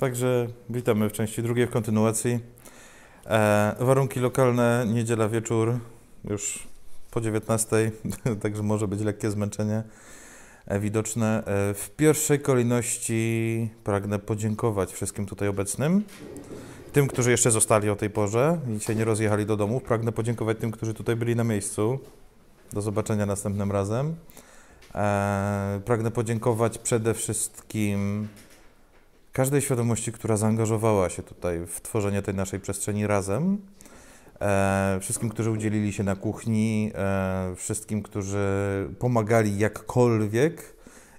Także witamy w części drugiej, w kontynuacji. E, warunki lokalne, niedziela wieczór, już po 19, także może być lekkie zmęczenie e, widoczne. E, w pierwszej kolejności pragnę podziękować wszystkim tutaj obecnym. Tym, którzy jeszcze zostali o tej porze i się nie rozjechali do domów, pragnę podziękować tym, którzy tutaj byli na miejscu. Do zobaczenia następnym razem. E, pragnę podziękować przede wszystkim każdej świadomości, która zaangażowała się tutaj w tworzenie tej naszej przestrzeni razem. E, wszystkim, którzy udzielili się na kuchni, e, wszystkim, którzy pomagali jakkolwiek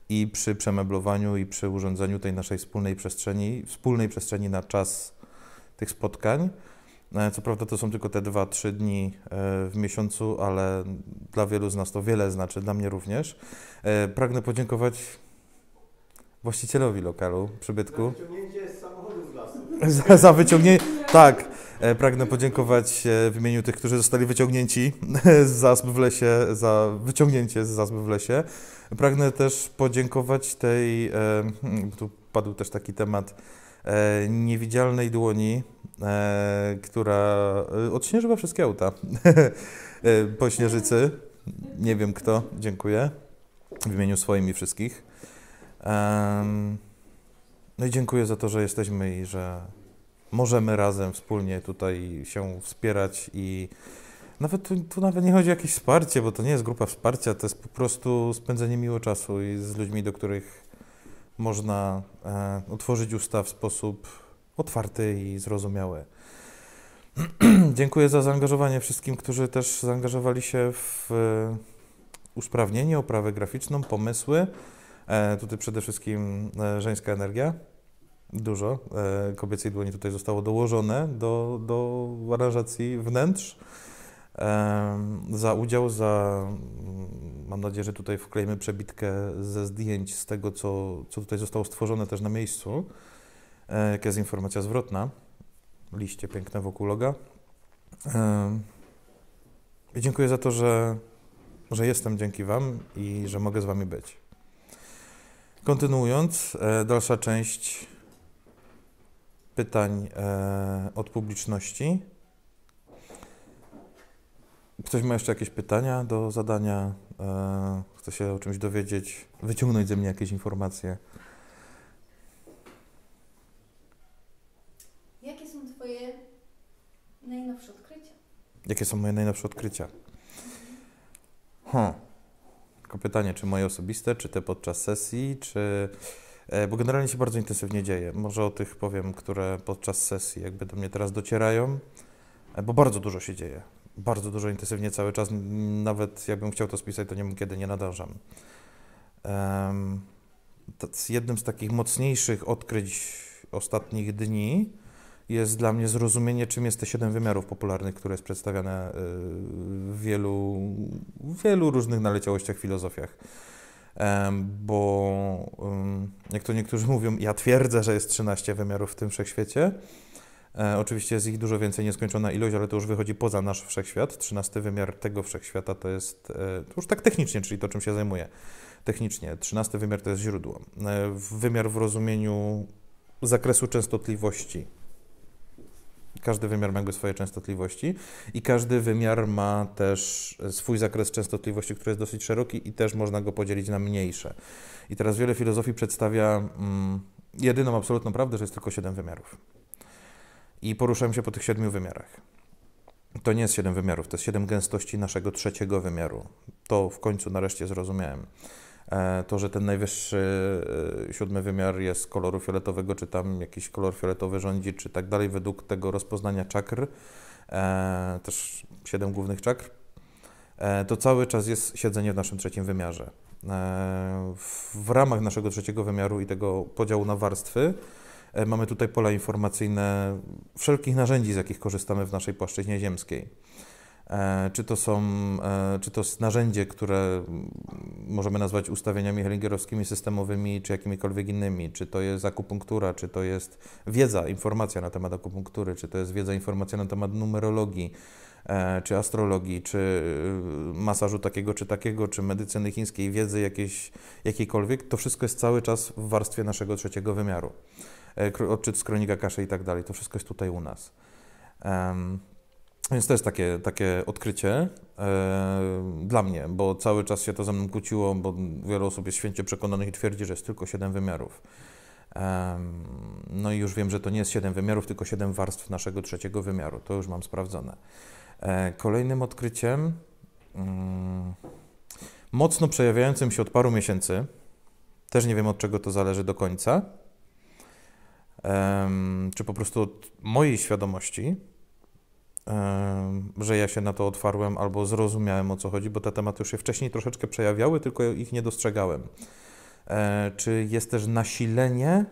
i przy przemeblowaniu, i przy urządzeniu tej naszej wspólnej przestrzeni, wspólnej przestrzeni na czas tych spotkań. E, co prawda to są tylko te dwa, trzy dni e, w miesiącu, ale dla wielu z nas to wiele znaczy, dla mnie również. E, pragnę podziękować właścicielowi lokalu, przybytku. Za wyciągnięcie samochodu z lasu. za, za wyciągnięcie, tak. E, pragnę podziękować e, w imieniu tych, którzy zostali wyciągnięci z zasób w lesie, za wyciągnięcie z zasób w lesie. Pragnę też podziękować tej, e, hmm, tu padł też taki temat, niewidzialnej dłoni, która odśnieżyła wszystkie auta po Śnieżycy. Nie wiem kto, dziękuję. W imieniu swoim i wszystkich. Um, no i dziękuję za to, że jesteśmy i że możemy razem wspólnie tutaj się wspierać i nawet tu, tu, nawet nie chodzi o jakieś wsparcie, bo to nie jest grupa wsparcia, to jest po prostu spędzenie miło czasu i z ludźmi, do których można e, otworzyć usta w sposób otwarty i zrozumiały. Dziękuję za zaangażowanie wszystkim, którzy też zaangażowali się w e, usprawnienie, oprawę graficzną, pomysły. E, tutaj przede wszystkim e, żeńska energia. Dużo e, kobiecej dłoni tutaj zostało dołożone do, do aranżacji wnętrz. Za udział, za mm, mam nadzieję, że tutaj wklejmy przebitkę ze zdjęć z tego, co, co tutaj zostało stworzone też na miejscu. Jaka jest informacja zwrotna? Liście piękne wokół loga. I dziękuję za to, że, że jestem dzięki Wam i że mogę z Wami być. Kontynuując, e, dalsza część pytań e, od publiczności. Ktoś ma jeszcze jakieś pytania do zadania? E, chce się o czymś dowiedzieć, wyciągnąć ze mnie jakieś informacje? Jakie są Twoje najnowsze odkrycia? Jakie są moje najnowsze odkrycia? Hmm. Tylko pytanie, czy moje osobiste, czy te podczas sesji, czy... E, bo generalnie się bardzo intensywnie dzieje. Może o tych powiem, które podczas sesji jakby do mnie teraz docierają, e, bo bardzo dużo się dzieje. Bardzo dużo intensywnie cały czas. Nawet jakbym chciał to spisać, to nie wiem kiedy, nie nadążam. Um, jednym z takich mocniejszych odkryć ostatnich dni jest dla mnie zrozumienie, czym jest te siedem wymiarów popularnych, które jest przedstawiane y, w wielu, wielu różnych naleciałościach, filozofiach. Bo jak to niektórzy mówią, ja twierdzę, że jest 13 wymiarów w tym wszechświecie. E, oczywiście jest ich dużo więcej, nieskończona ilość, ale to już wychodzi poza nasz wszechświat. 13 wymiar tego wszechświata to jest, e, to już tak technicznie, czyli to, czym się zajmuję technicznie. 13 wymiar to jest źródło. E, wymiar w rozumieniu zakresu częstotliwości każdy wymiar ma jakby swoje częstotliwości i każdy wymiar ma też swój zakres częstotliwości, który jest dosyć szeroki i też można go podzielić na mniejsze. I teraz wiele filozofii przedstawia mm, jedyną absolutną prawdę, że jest tylko siedem wymiarów. I poruszałem się po tych siedmiu wymiarach. To nie jest siedem wymiarów, to jest siedem gęstości naszego trzeciego wymiaru. To w końcu nareszcie zrozumiałem. E, to, że ten najwyższy e, siódmy wymiar jest koloru fioletowego, czy tam jakiś kolor fioletowy rządzi, czy tak dalej, według tego rozpoznania czakr, e, też siedem głównych czakr, to cały czas jest siedzenie w naszym trzecim wymiarze. W ramach naszego trzeciego wymiaru i tego podziału na warstwy mamy tutaj pola informacyjne wszelkich narzędzi, z jakich korzystamy w naszej płaszczyźnie ziemskiej. E, czy to, są, e, czy to jest narzędzie, które możemy nazwać ustawieniami helingerowskimi, systemowymi, czy jakimikolwiek innymi? Czy to jest akupunktura, czy to jest wiedza, informacja na temat akupunktury, czy to jest wiedza, informacja na temat numerologii, e, czy astrologii, czy masażu takiego czy takiego, czy medycyny chińskiej, wiedzy jakiejś, jakiejkolwiek? To wszystko jest cały czas w warstwie naszego trzeciego wymiaru. Odczyt z kronika kaszy i tak dalej. To wszystko jest tutaj u nas. Więc to jest takie, takie odkrycie e, dla mnie, bo cały czas się to ze mną kłóciło, bo wiele osób jest święcie przekonanych i twierdzi, że jest tylko siedem wymiarów. no i już wiem, że to nie jest siedem wymiarów, tylko siedem warstw naszego trzeciego wymiaru. To już mam sprawdzone. E, kolejnym odkryciem, mm, mocno przejawiającym się od paru miesięcy, też nie wiem od czego to zależy do końca, czy po prostu od mojej świadomości, że ja się na to otwarłem albo zrozumiałem o co chodzi, bo te tematy już się wcześniej troszeczkę przejawiały, tylko ich nie dostrzegałem. E, czy jest też nasilenie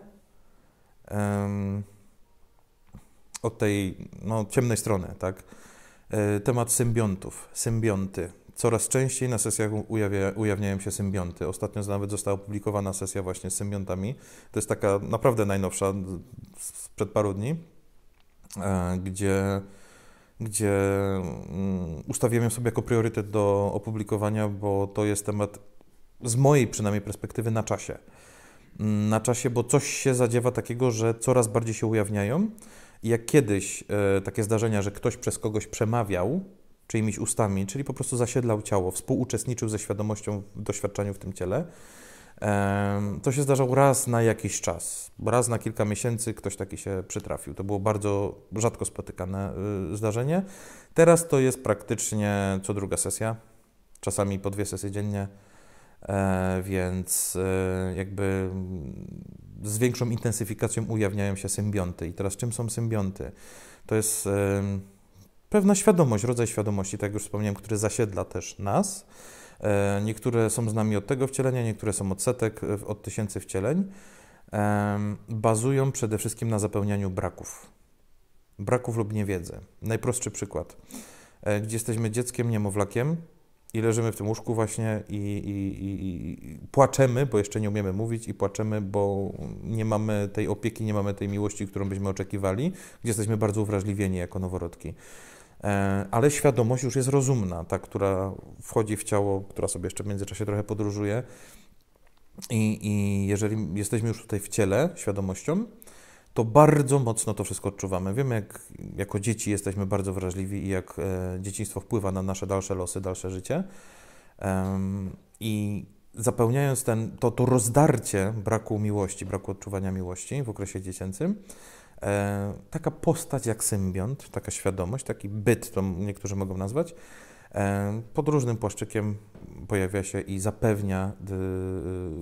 od tej no, ciemnej strony, tak? E, temat symbiontów, symbionty. Coraz częściej na sesjach ujawia, ujawniają się symbionty. Ostatnio nawet została opublikowana sesja właśnie z symbiontami. To jest taka naprawdę najnowsza sprzed paru dni, e, gdzie gdzie mm, ustawiam ją sobie jako priorytet do opublikowania, bo to jest temat z mojej przynajmniej perspektywy na czasie. Mm, na czasie, bo coś się zadziewa takiego, że coraz bardziej się ujawniają. I jak kiedyś e, takie zdarzenia, że ktoś przez kogoś przemawiał czyimiś ustami, czyli po prostu zasiedlał ciało, współuczestniczył ze świadomością w doświadczeniu w tym ciele, to się zdarzało raz na jakiś czas. Raz na kilka miesięcy ktoś taki się przytrafił. To było bardzo rzadko spotykane y, zdarzenie. Teraz to jest praktycznie co druga sesja, czasami po dwie sesje dziennie, e, więc y, jakby z większą intensyfikacją ujawniają się symbionty. I teraz czym są symbionty? To jest pewna świadomość, rodzaj świadomości, tak jak już wspomniałem, który zasiedla też nas E, niektóre są z nami od tego wcielenia, niektóre są od setek, e, od tysięcy wcieleń. Bazują przede wszystkim na zapełnianiu braków. Braków lub niewiedzy. Najprostszy przykład, e, gdzie jesteśmy dzieckiem, niemowlakiem i leżymy w tym łóżku właśnie i, i, i, i płaczemy, bo jeszcze nie umiemy mówić i płaczemy, bo nie mamy tej opieki, nie mamy tej miłości, którą byśmy oczekiwali, gdzie jesteśmy bardzo uwrażliwieni jako noworodki. E, ale świadomość już jest rozumna, ta, która wchodzi w ciało, która sobie jeszcze w międzyczasie trochę podróżuje. I, I, jeżeli jesteśmy już tutaj w ciele świadomością, to bardzo mocno to wszystko odczuwamy. Wiemy, jak jako dzieci jesteśmy bardzo wrażliwi i jak e, dzieciństwo wpływa na nasze dalsze losy, dalsze życie. I zapełniając ten, to, to rozdarcie braku miłości, braku odczuwania miłości w okresie dziecięcym, E, taka postać jak symbiont, taka świadomość, taki byt, to niektórzy mogą nazwać, e, pod różnym płaszczykiem pojawia się i zapewnia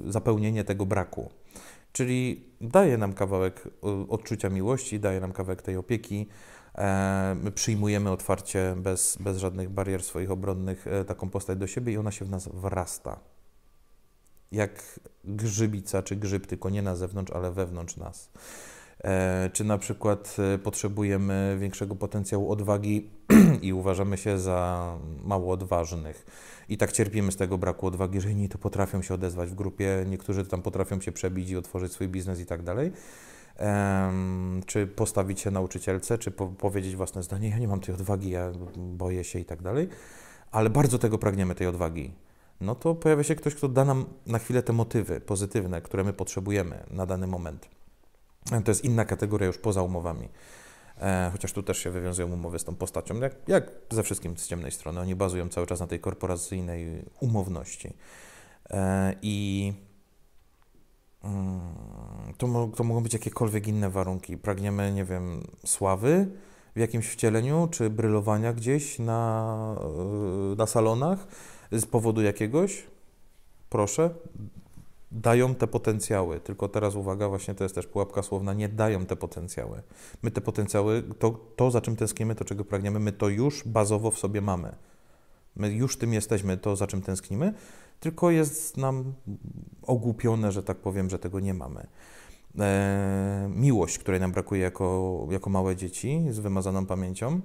y, zapełnienie tego braku. Czyli daje nam kawałek y, odczucia miłości, daje nam kawałek tej opieki. E, my przyjmujemy otwarcie bez, bez żadnych barier swoich obronnych taką postać do siebie i ona się w nas wrasta. Jak grzybica czy grzyb, tylko nie na zewnątrz, ale wewnątrz nas. E, czy na przykład e, potrzebujemy większego potencjału odwagi i uważamy się za mało odważnych. I tak cierpimy z tego braku odwagi, że inni to potrafią się odezwać w grupie, niektórzy tam potrafią się przebić i otworzyć swój biznes i tak dalej. Um, czy postawić się nauczycielce, czy po powiedzieć własne zdanie, ja nie mam tej odwagi, ja boję się i tak dalej, ale bardzo tego pragniemy, tej odwagi. No to pojawia się ktoś, kto da nam na chwilę te motywy pozytywne, które my potrzebujemy na dany moment. To jest inna kategoria już poza umowami. E, chociaż tu też się wywiązują umowy z tą postacią, jak, jak ze wszystkim z ciemnej strony. Oni bazują cały czas na tej korporacyjnej umowności. E, I mm, to, to mogą być jakiekolwiek inne warunki. Pragniemy, nie wiem, sławy w jakimś wcieleniu, czy brylowania gdzieś na, e, na salonach z powodu jakiegoś. Proszę, dają te potencjały. Tylko teraz uwaga, właśnie to jest też pułapka słowna, nie dają te potencjały. My te potencjały, to, to za czym tęsknimy, to czego pragniemy, my to już bazowo w sobie mamy. My już tym jesteśmy, to za czym tęsknimy, tylko jest nam ogłupione, że tak powiem, że tego nie mamy. E, miłość, której nam brakuje jako, jako małe dzieci z wymazaną pamięcią.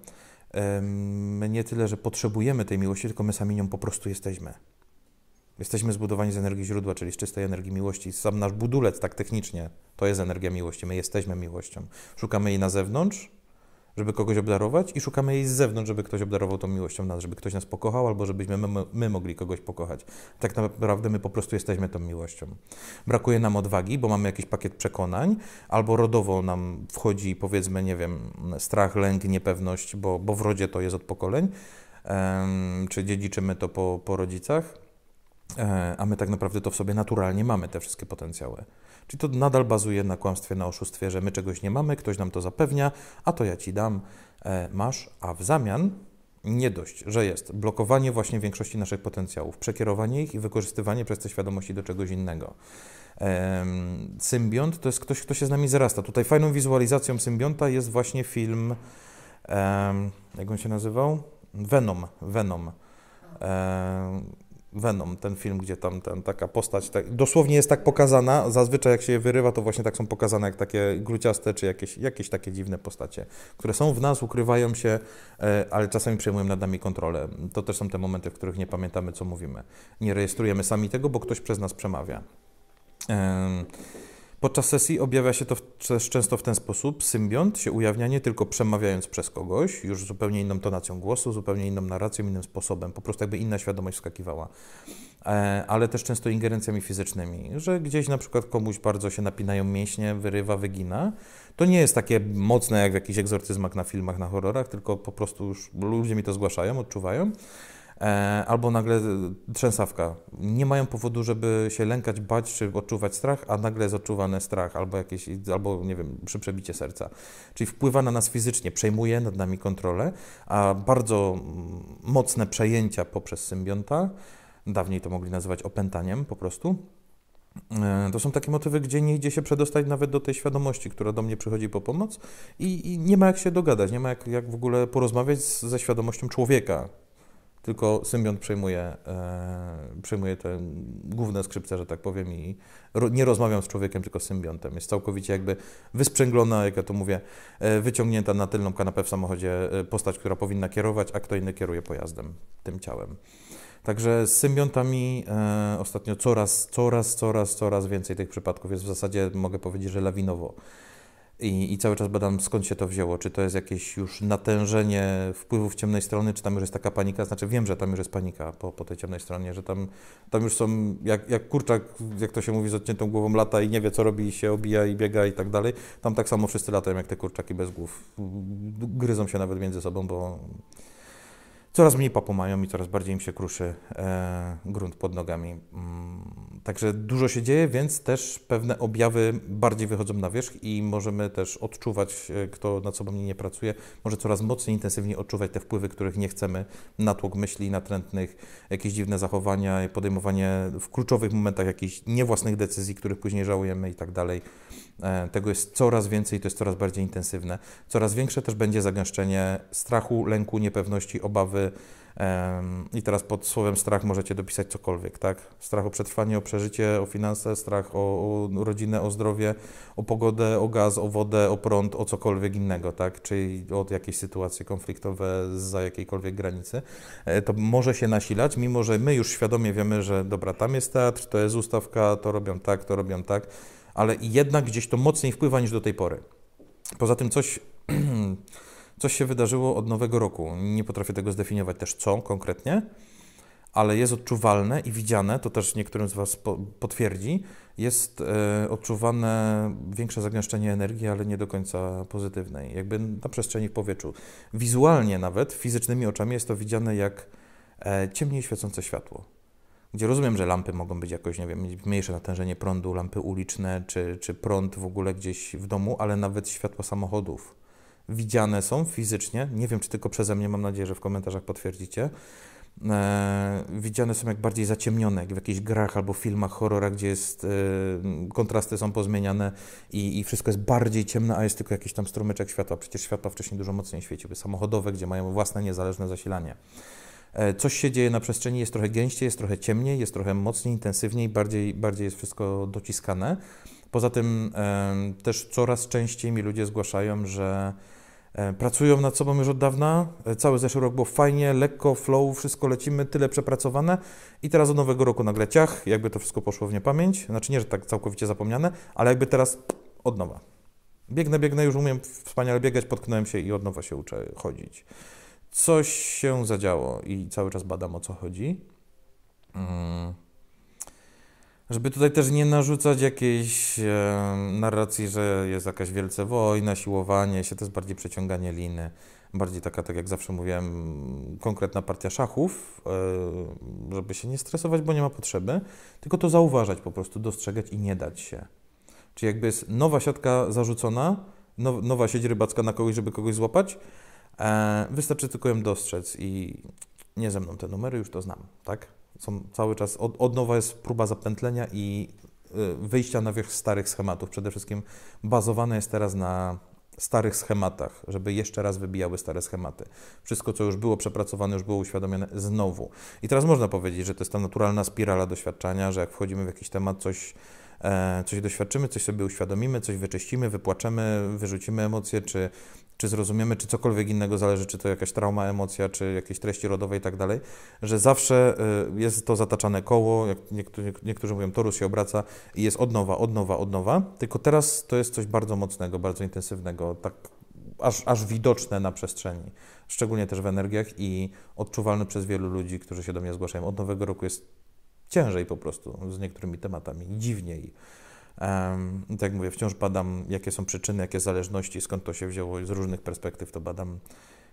E, my nie tyle, że potrzebujemy tej miłości, tylko my sami nią po prostu jesteśmy. Jesteśmy zbudowani z energii źródła, czyli z czystej energii miłości. Sam nasz budulec, tak technicznie, to jest energia miłości. My jesteśmy miłością. Szukamy jej na zewnątrz, żeby kogoś obdarować, i szukamy jej z zewnątrz, żeby ktoś obdarował tą miłością nas, żeby ktoś nas pokochał, albo żebyśmy my, my mogli kogoś pokochać. Tak naprawdę my po prostu jesteśmy tą miłością. Brakuje nam odwagi, bo mamy jakiś pakiet przekonań, albo rodowo nam wchodzi, powiedzmy, nie wiem, strach, lęk, niepewność, bo, bo w rodzie to jest od pokoleń, um, czy dziedziczymy to po, po rodzicach E, a my tak naprawdę to w sobie naturalnie mamy, te wszystkie potencjały. Czyli to nadal bazuje na kłamstwie, na oszustwie, że my czegoś nie mamy, ktoś nam to zapewnia, a to ja ci dam, e, masz, a w zamian nie dość, że jest blokowanie właśnie większości naszych potencjałów, przekierowanie ich i wykorzystywanie przez te świadomości do czegoś innego. symbiont to jest ktoś, kto się z nami zarasta. Tutaj fajną wizualizacją symbionta jest właśnie film, jak on się nazywał? Venom. Venom. Venom, ten film, gdzie tam ten, taka postać tak, dosłownie jest tak pokazana, zazwyczaj jak się je wyrywa, to właśnie tak są pokazane jak takie gruciaste czy jakieś, jakieś takie dziwne postacie, które są w nas, ukrywają się, e, ale czasami przejmują nad nami kontrolę. To też są te momenty, w których nie pamiętamy, co mówimy. Nie rejestrujemy sami tego, bo ktoś przez nas przemawia. Ym... Podczas sesji objawia się to też często w ten sposób. Symbiont się ujawnia nie tylko przemawiając przez kogoś, już zupełnie inną tonacją głosu, zupełnie inną narracją, innym sposobem, po prostu jakby inna świadomość wskakiwała, e, ale też często ingerencjami fizycznymi, że gdzieś na przykład komuś bardzo się napinają mięśnie, wyrywa, wygina. To nie jest takie mocne jak w jakichś egzortyzmach na filmach, na horrorach, tylko po prostu już ludzie mi to zgłaszają, odczuwają. E, albo nagle trzęsawka. Nie mają powodu, żeby się lękać, bać czy odczuwać strach, a nagle jest odczuwany strach albo jakieś, albo nie wiem, przy przebicie serca. Czyli wpływa na nas fizycznie, przejmuje nad nami kontrolę, a bardzo mm, mocne przejęcia poprzez symbionta, dawniej to mogli nazywać opętaniem po prostu, e, to są takie motywy, gdzie nie idzie się przedostać nawet do tej świadomości, która do mnie przychodzi po pomoc i, i nie ma jak się dogadać, nie ma jak, jak w ogóle porozmawiać z, ze świadomością człowieka, tylko symbiont przejmuje, e, przejmuje te główne skrzypce, że tak powiem, i nie rozmawiam z człowiekiem, tylko z symbiontem. Jest całkowicie jakby wysprzęglona, jak ja to mówię, e, wyciągnięta na tylną kanapę w samochodzie e, postać, która powinna kierować, a kto inny kieruje pojazdem, tym ciałem. Także z symbiontami e, ostatnio coraz, coraz, coraz, coraz więcej tych przypadków jest. W zasadzie mogę powiedzieć, że lawinowo i, I, cały czas badam, skąd się to wzięło. Czy to jest jakieś już natężenie wpływów ciemnej strony, czy tam już jest taka panika? Znaczy, wiem, że tam już jest panika po, po tej ciemnej stronie, że tam, tam już są, jak, jak kurczak, jak to się mówi, z odciętą głową lata i nie wie, co robi, i się obija i biega i tak dalej. Tam tak samo wszyscy latają, jak te kurczaki bez głów. Gryzą się nawet między sobą, bo coraz mniej papu mają i coraz bardziej im się kruszy e, grunt pod nogami. Mm, także dużo się dzieje, więc też pewne objawy bardziej wychodzą na wierzch i możemy też odczuwać, e, kto na co sobą nie pracuje, może coraz mocniej, intensywniej odczuwać te wpływy, których nie chcemy, natłok myśli natrętnych, jakieś dziwne zachowania, podejmowanie w kluczowych momentach jakichś niewłasnych decyzji, których później żałujemy i tak dalej. E, tego jest coraz więcej, to jest coraz bardziej intensywne. Coraz większe też będzie zagęszczenie strachu, lęku, niepewności, obawy, i teraz pod słowem strach możecie dopisać cokolwiek, tak? Strach o przetrwanie, o przeżycie, o finanse, strach o, o rodzinę, o zdrowie, o pogodę, o gaz, o wodę, o prąd, o cokolwiek innego, tak? Czyli od jakiejś sytuacji konfliktowe za jakiejkolwiek granicy. E, to może się nasilać, mimo że my już świadomie wiemy, że dobra, tam jest teatr, to jest ustawka, to robią tak, to robią tak, ale jednak gdzieś to mocniej wpływa niż do tej pory. Poza tym coś coś się wydarzyło od nowego roku. Nie potrafię tego zdefiniować też co konkretnie, ale jest odczuwalne i widziane, to też niektórym z Was potwierdzi, jest e, odczuwane większe zagęszczenie energii, ale nie do końca pozytywnej, jakby na przestrzeni w powietrzu. Wizualnie nawet, fizycznymi oczami jest to widziane jak e, ciemniej świecące światło. Gdzie rozumiem, że lampy mogą być jakoś, nie wiem, mniejsze natężenie prądu, lampy uliczne, czy, czy prąd w ogóle gdzieś w domu, ale nawet światła samochodów widziane są fizycznie. Nie wiem, czy tylko przeze mnie, mam nadzieję, że w komentarzach potwierdzicie. E, widziane są jak bardziej zaciemnione, jak w jakichś grach albo filmach horrorach, gdzie jest, e, kontrasty są pozmieniane i, i, wszystko jest bardziej ciemne, a jest tylko jakiś tam strumyczek światła. Przecież światła wcześniej dużo mocniej świeciły. Samochodowe, gdzie mają własne niezależne zasilanie. E, coś się dzieje na przestrzeni, jest trochę gęściej, jest trochę ciemniej, jest trochę mocniej, intensywniej, bardziej, bardziej jest wszystko dociskane. Poza tym e, też coraz częściej mi ludzie zgłaszają, że E, pracują nad sobą już od dawna. E, cały zeszły rok było fajnie, lekko, flow, wszystko lecimy, tyle przepracowane. I teraz od nowego roku nagle ciach, jakby to wszystko poszło w niepamięć. Znaczy nie, że tak całkowicie zapomniane, ale jakby teraz od nowa. Biegnę, biegnę, już umiem wspaniale biegać, potknąłem się i od nowa się uczę chodzić. Coś się zadziało i cały czas badam o co chodzi. Mm. Żeby tutaj też nie narzucać jakiejś e, narracji, że jest jakaś wielce wojna, siłowanie się, to jest bardziej przeciąganie liny, bardziej taka, tak jak zawsze mówiłem, konkretna partia szachów, e, żeby się nie stresować, bo nie ma potrzeby, tylko to zauważać po prostu, dostrzegać i nie dać się. Czyli jakby jest nowa siatka zarzucona, now, nowa sieć rybacka na kogoś, żeby kogoś złapać, e, wystarczy tylko ją dostrzec i nie ze mną te numery, już to znam, tak? są cały czas, od, od nowa jest próba zapętlenia i y, wyjścia na wierzch starych schematów. Przede wszystkim bazowane jest teraz na starych schematach, żeby jeszcze raz wybijały stare schematy. Wszystko, co już było przepracowane, już było uświadomione znowu. I teraz można powiedzieć, że to jest ta naturalna spirala doświadczania, że jak wchodzimy w jakiś temat, coś, e, coś doświadczymy, coś sobie uświadomimy, coś wyczyścimy, wypłaczemy, wyrzucimy emocje, czy czy zrozumiemy, czy cokolwiek innego zależy, czy to jakaś trauma, emocja, czy jakieś treści rodowe i tak dalej, że zawsze y, jest to zataczane koło, jak niektórzy, niektórzy mówią, torus się obraca i jest od nowa, od nowa, od nowa, tylko teraz to jest coś bardzo mocnego, bardzo intensywnego, tak aż, aż widoczne na przestrzeni, szczególnie też w energiach i odczuwalne przez wielu ludzi, którzy się do mnie zgłaszają. Od nowego roku jest ciężej po prostu z niektórymi tematami, dziwniej i tak jak mówię, wciąż badam, jakie są przyczyny, jakie zależności, skąd to się wzięło, z różnych perspektyw to badam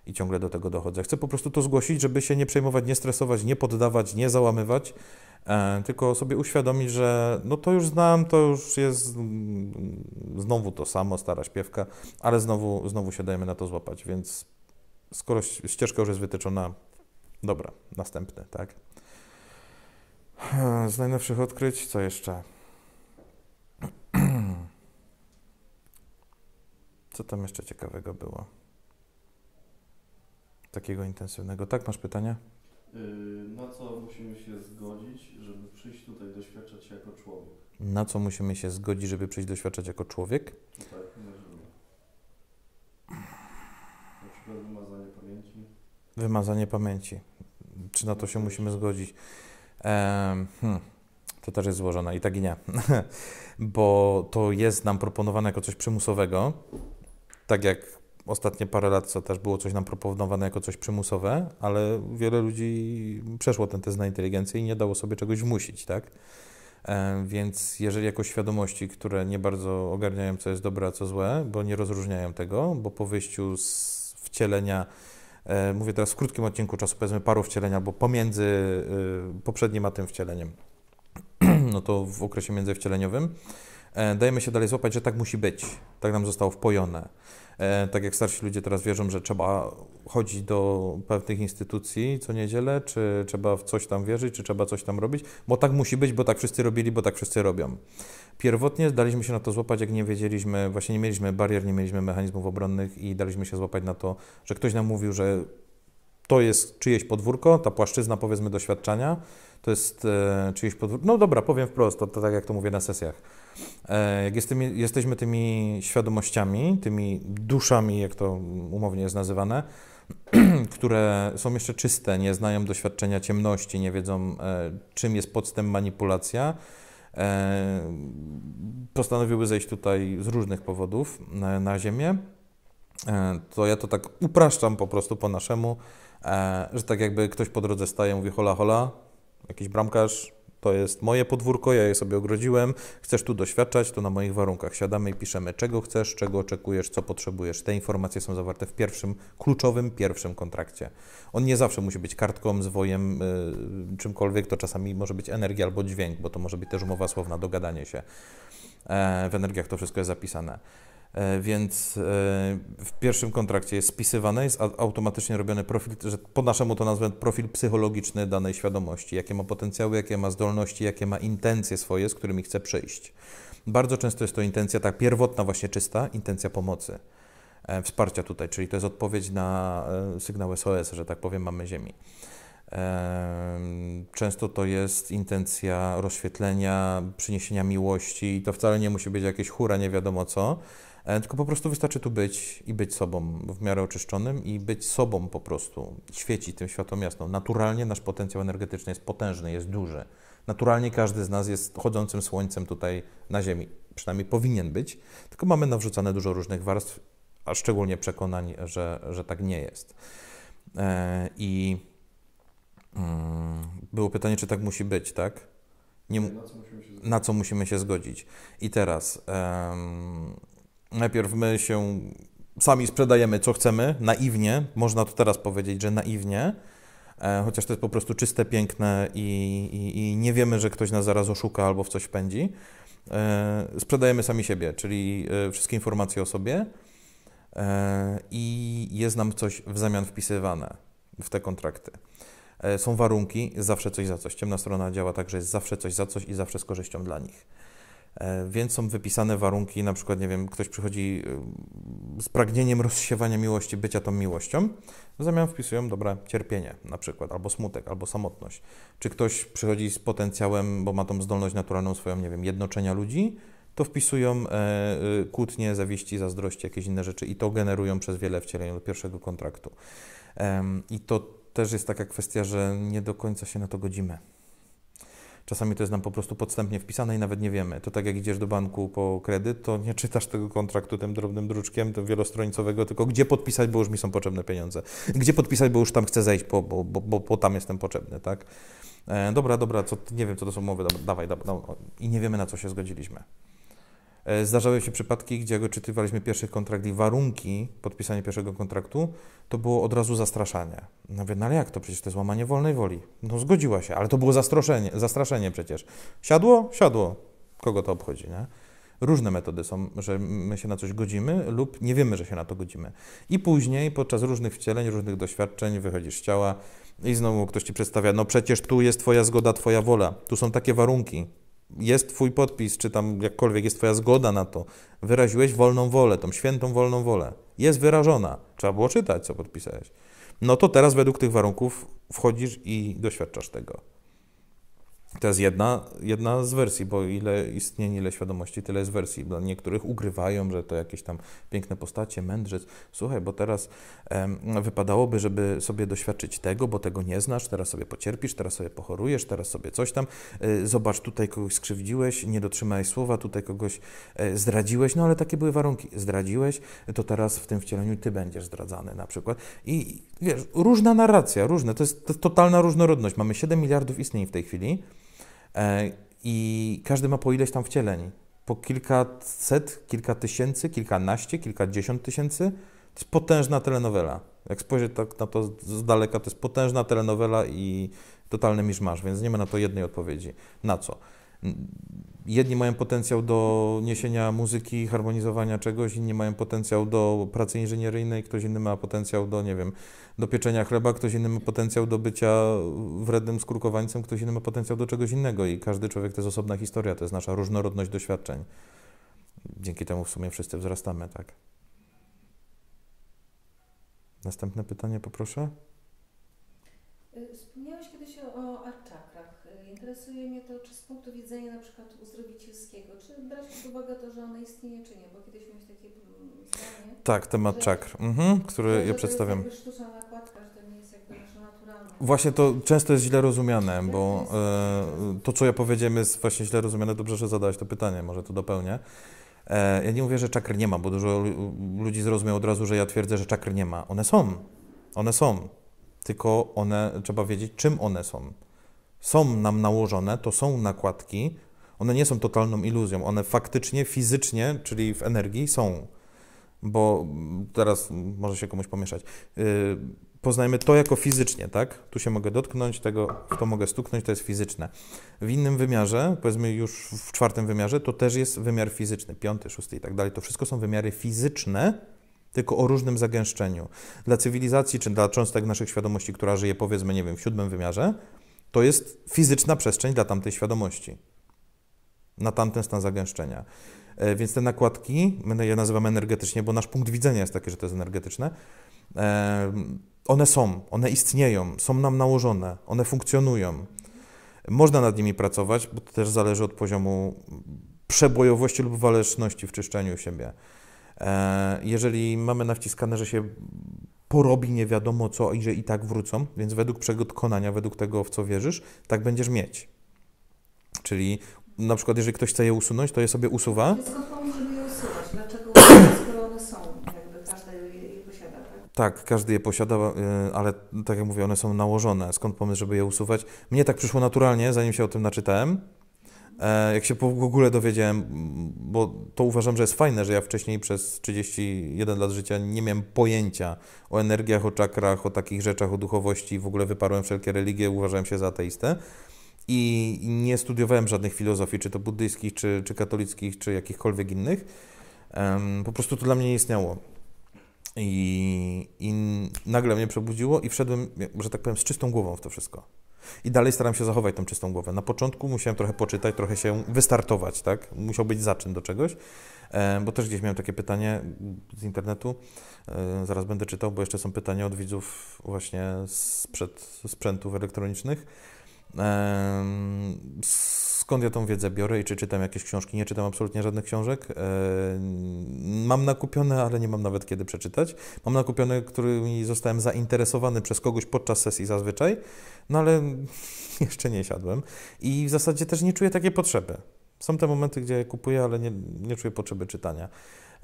i ciągle do tego dochodzę. Chcę po prostu to zgłosić, żeby się nie przejmować, nie stresować, nie poddawać, nie załamywać, tylko sobie uświadomić, że no to już znam, to już jest mm, znowu to samo, stara śpiewka, ale znowu, znowu się dajemy na to złapać, więc skoro ścieżka już jest wytyczona, dobra, następny, tak? Z najnowszych odkryć, co jeszcze? Co tam jeszcze ciekawego było? Takiego intensywnego. Tak, masz pytania? Y, na co musimy się zgodzić, żeby przyjść tutaj doświadczać się jako człowiek? Na co musimy się zgodzić, żeby przyjść doświadczać jako człowiek? Tak, Na przykład wymazanie pamięci. Wymazanie pamięci. Czy na to się musimy zgodzić? Ehm, hmm. To też jest złożone i tak i nie, bo to jest nam proponowane jako coś przymusowego, tak jak ostatnie parę lat, co też było coś nam proponowane jako coś przymusowe, ale wiele ludzi przeszło ten test na inteligencję i nie dało sobie czegoś wmusić, tak? E, więc jeżeli jako świadomości, które nie bardzo ogarniają, co jest dobre, a co złe, bo nie rozróżniają tego, bo po wyjściu z wcielenia, e, mówię teraz w krótkim odcinku czasu, powiedzmy paru wcielenia, albo pomiędzy y, poprzednim a tym wcieleniem, no to w okresie międzywcieleniowym, E, dajemy się dalej złapać, że tak musi być. Tak nam zostało wpojone. E, tak jak starsi ludzie teraz wierzą, że trzeba chodzić do pewnych instytucji co niedzielę, czy trzeba w coś tam wierzyć, czy trzeba coś tam robić, bo tak musi być, bo tak wszyscy robili, bo tak wszyscy robią. Pierwotnie daliśmy się na to złapać, jak nie wiedzieliśmy, właśnie nie mieliśmy barier, nie mieliśmy mechanizmów obronnych i daliśmy się złapać na to, że ktoś nam mówił, że to jest czyjeś podwórko, ta płaszczyzna powiedzmy doświadczenia, to jest e, czyjeś podwórko. No dobra, powiem wprost, to, to tak jak to mówię na sesjach E, jak jesteśmy, jesteśmy tymi świadomościami, tymi duszami, jak to umownie jest nazywane, które są jeszcze czyste, nie znają doświadczenia ciemności, nie wiedzą, e, czym jest podstęp manipulacja, e, postanowiły zejść tutaj z różnych powodów na, na Ziemię, to ja to tak upraszczam po prostu po naszemu, że tak jakby ktoś po drodze staje, mówi hola hola, jakiś bramkarz, to jest moje podwórko, ja je sobie ogrodziłem, chcesz tu doświadczać, to na moich warunkach. Siadamy i piszemy, czego chcesz, czego oczekujesz, co potrzebujesz. Te informacje są zawarte w pierwszym, kluczowym, pierwszym kontrakcie. On nie zawsze musi być kartką, zwojem, yy, czymkolwiek, to czasami może być energia albo dźwięk, bo to może być też umowa słowna, dogadanie się. E, w energiach to wszystko jest zapisane. E, więc e, w pierwszym kontrakcie jest spisywane, jest automatycznie robiony profil, że po naszemu to nazwę profil psychologiczny danej świadomości, jakie ma potencjały, jakie ma zdolności, jakie ma intencje swoje, z którymi chce przyjść. Bardzo często jest to intencja tak pierwotna, właśnie czysta, intencja pomocy, e, wsparcia tutaj, czyli to jest odpowiedź na sygnał SOS, że tak powiem, mamy Ziemi. Często to jest intencja rozświetlenia, przyniesienia miłości i to wcale nie musi być jakieś hura, nie wiadomo co, E, tylko po prostu wystarczy tu być i być sobą w miarę oczyszczonym i być sobą po prostu. świecić tym światom jasno. Naturalnie nasz potencjał energetyczny jest potężny, jest duży. Naturalnie każdy z nas jest chodzącym słońcem tutaj na Ziemi. Przynajmniej powinien być, tylko mamy nawrzucane dużo różnych warstw, a szczególnie przekonań, że, że tak nie jest. E, I mm, było pytanie, czy tak musi być, tak? Nie, na, co musimy się zgodzić. I teraz. Um, najpierw my się sami sprzedajemy, co chcemy, naiwnie, można to teraz powiedzieć, że naiwnie, e, chociaż to jest po prostu czyste, piękne i, i, i nie wiemy, że ktoś nas zaraz oszuka albo w coś pędzi. E, sprzedajemy sami siebie, czyli e, wszystkie informacje o sobie i jest nam coś w zamian wpisywane w te kontrakty. Są warunki, zawsze coś za coś. Ciemna strona działa tak, że jest zawsze coś za coś i zawsze z korzyścią dla nich. E, więc są wypisane warunki, na przykład, nie wiem, ktoś przychodzi e, z pragnieniem rozsiewania miłości, bycia tą miłością, w zamian wpisują, dobra, cierpienie na przykład, albo smutek, albo samotność. Czy ktoś przychodzi z potencjałem, bo ma tą zdolność naturalną swoją, nie wiem, jednoczenia ludzi, to wpisują e, e kłótnie, zawiści, zazdrości, jakieś inne rzeczy i to generują przez wiele wcieleń do pierwszego kontraktu. E, I to też jest taka kwestia, że nie do końca się na to godzimy. Czasami to jest nam po prostu podstępnie wpisane i nawet nie wiemy. To tak jak idziesz do banku po kredyt, to nie czytasz tego kontraktu tym drobnym druczkiem, tym wielostronicowego, tylko gdzie podpisać, bo już mi są potrzebne pieniądze. Gdzie podpisać, bo już tam chcę zejść, bo, bo, bo, bo tam jestem potrzebny, tak? E, dobra, dobra, co, nie wiem, co to są umowy, dawaj, dawaj, dawaj. No, I nie wiemy, na co się zgodziliśmy. E, zdarzały się przypadki, gdzie jak odczytywaliśmy pierwszy kontrakt i warunki podpisania pierwszego kontraktu, to było od razu zastraszanie. No no ale jak to? Przecież to jest łamanie wolnej woli. No zgodziła się, ale to było zastraszenie, zastraszenie przecież. Siadło? Siadło. Kogo to obchodzi, nie? Różne metody są, że my się na coś godzimy lub nie wiemy, że się na to godzimy. I później podczas różnych wcieleń, różnych doświadczeń wychodzisz z ciała i znowu ktoś ci przedstawia, no przecież tu jest twoja zgoda, twoja wola, tu są takie warunki, jest Twój podpis, czy tam jakkolwiek jest Twoja zgoda na to, wyraziłeś wolną wolę, tą świętą wolną wolę. Jest wyrażona. Trzeba było czytać, co podpisałeś. No to teraz według tych warunków wchodzisz i doświadczasz tego. To jest jedna, jedna z wersji, bo ile istnieje, ile świadomości, tyle jest wersji. Dla niektórych ugrywają, że to jakieś tam piękne postacie, mędrzec. Słuchaj, bo teraz em, wypadałoby, żeby sobie doświadczyć tego, bo tego nie znasz, teraz sobie pocierpisz, teraz sobie pochorujesz, teraz sobie coś tam. E, zobacz, tutaj kogoś skrzywdziłeś, nie dotrzymałeś słowa, tutaj kogoś e, zdradziłeś, no ale takie były warunki. Zdradziłeś, to teraz w tym wcieleniu ty będziesz zdradzany na przykład. I wiesz, różna narracja, różne, to jest totalna różnorodność. Mamy 7 miliardów istnień w tej chwili. E, I każdy ma po ileś tam wcieleń. Po kilkaset, kilka tysięcy, kilkanaście, kilkadziesiąt tysięcy. To jest potężna telenowela. Jak spojrzę tak na to z daleka, to jest potężna telenowela i totalny miszmasz, więc nie ma na to jednej odpowiedzi. Na co? jedni mają potencjał do niesienia muzyki, harmonizowania czegoś, inni mają potencjał do pracy inżynieryjnej, ktoś inny ma potencjał do, nie wiem, do pieczenia chleba, ktoś inny ma potencjał do bycia wrednym skurkowańcem, ktoś inny ma potencjał do czegoś innego i każdy człowiek to jest osobna historia, to jest nasza różnorodność doświadczeń. Dzięki temu w sumie wszyscy wzrastamy, tak. Następne pytanie poproszę. Wspomniałeś kiedyś o arczach interesuje mnie to, czy z punktu widzenia na przykład uzdrowicielskiego, czy brać pod uwagę to, że one istnieje, czy nie, bo kiedyś miałeś takie mm, zdanie. Tak, temat że, czakr, mhm, który że, ja że przedstawiam. To jest sztuczna nakładka, że to nie jest jakby nasza naturalna. Właśnie to często jest źle rozumiane, bo e, to, co ja powiedziałem, jest właśnie źle rozumiane. Dobrze, że zadałeś to pytanie, może to dopełnię. E, ja nie mówię, że czakr nie ma, bo dużo ludzi zrozumie od razu, że ja twierdzę, że czakr nie ma. One są. One są. Tylko one, trzeba wiedzieć, czym one są są nam nałożone, to są nakładki, one nie są totalną iluzją, one faktycznie, fizycznie, czyli w energii są. Bo mm, teraz może się komuś pomieszać. Yy, poznajmy to jako fizycznie, tak? Tu się mogę dotknąć, tego, w to mogę stuknąć, to jest fizyczne. W innym wymiarze, powiedzmy już w czwartym wymiarze, to też jest wymiar fizyczny, piąty, szósty i tak dalej. To wszystko są wymiary fizyczne, tylko o różnym zagęszczeniu. Dla cywilizacji, czy dla cząstek naszych świadomości, która żyje, powiedzmy, nie wiem, w siódmym wymiarze, to jest fizyczna przestrzeń dla tamtej świadomości, na tamten stan zagęszczenia. E, więc te nakładki, my je nazywamy energetycznie, bo nasz punkt widzenia jest taki, że to jest energetyczne. One są, one istnieją, są nam nałożone, one funkcjonują. Można nad nimi pracować, bo to też zależy od poziomu przebojowości lub waleczności w czyszczeniu siebie. E, jeżeli mamy nawciskane, że się porobi nie wiadomo co i że i tak wrócą, więc według przekonania, według tego, w co wierzysz, tak będziesz mieć. Czyli na przykład, jeżeli ktoś chce je usunąć, to je sobie usuwa. Skąd pomysł, żeby je usuwać? Dlaczego, skoro one są? każdy je posiada, tak? Tak, każdy je posiada, e, ale tak jak mówię, one są nałożone. Skąd pomysł, żeby je usuwać? Mnie tak przyszło naturalnie, zanim się o tym naczytałem. E, jak się po ogóle dowiedziałem, bo to uważam, że jest fajne, że ja wcześniej przez 31 lat życia nie miałem pojęcia o energiach, o czakrach, o takich rzeczach, o duchowości, w ogóle wyparłem wszelkie religie, uważałem się za ateistę i nie studiowałem żadnych filozofii, czy to buddyjskich, czy, czy katolickich, czy jakichkolwiek innych. Po prostu to dla mnie nie istniało. I, I nagle mnie przebudziło i wszedłem, że tak powiem, z czystą głową w to wszystko. I dalej staram się zachować tą czystą głowę. Na początku musiałem trochę poczytać, trochę się wystartować, tak? Musiał być zaczyn do czegoś, bo też gdzieś miałem takie pytanie z internetu. Zaraz będę czytał, bo jeszcze są pytania od widzów właśnie sprzed sprzętów elektronicznych skąd ja tą wiedzę biorę i czy czytam jakieś książki. Nie czytam absolutnie żadnych książek. E, mam nakupione, ale nie mam nawet kiedy przeczytać. Mam nakupione, którymi zostałem zainteresowany przez kogoś podczas sesji zazwyczaj, no ale jeszcze nie siadłem i w zasadzie też nie czuję takiej potrzeby. Są te momenty, gdzie kupuję, ale nie, nie czuję potrzeby czytania.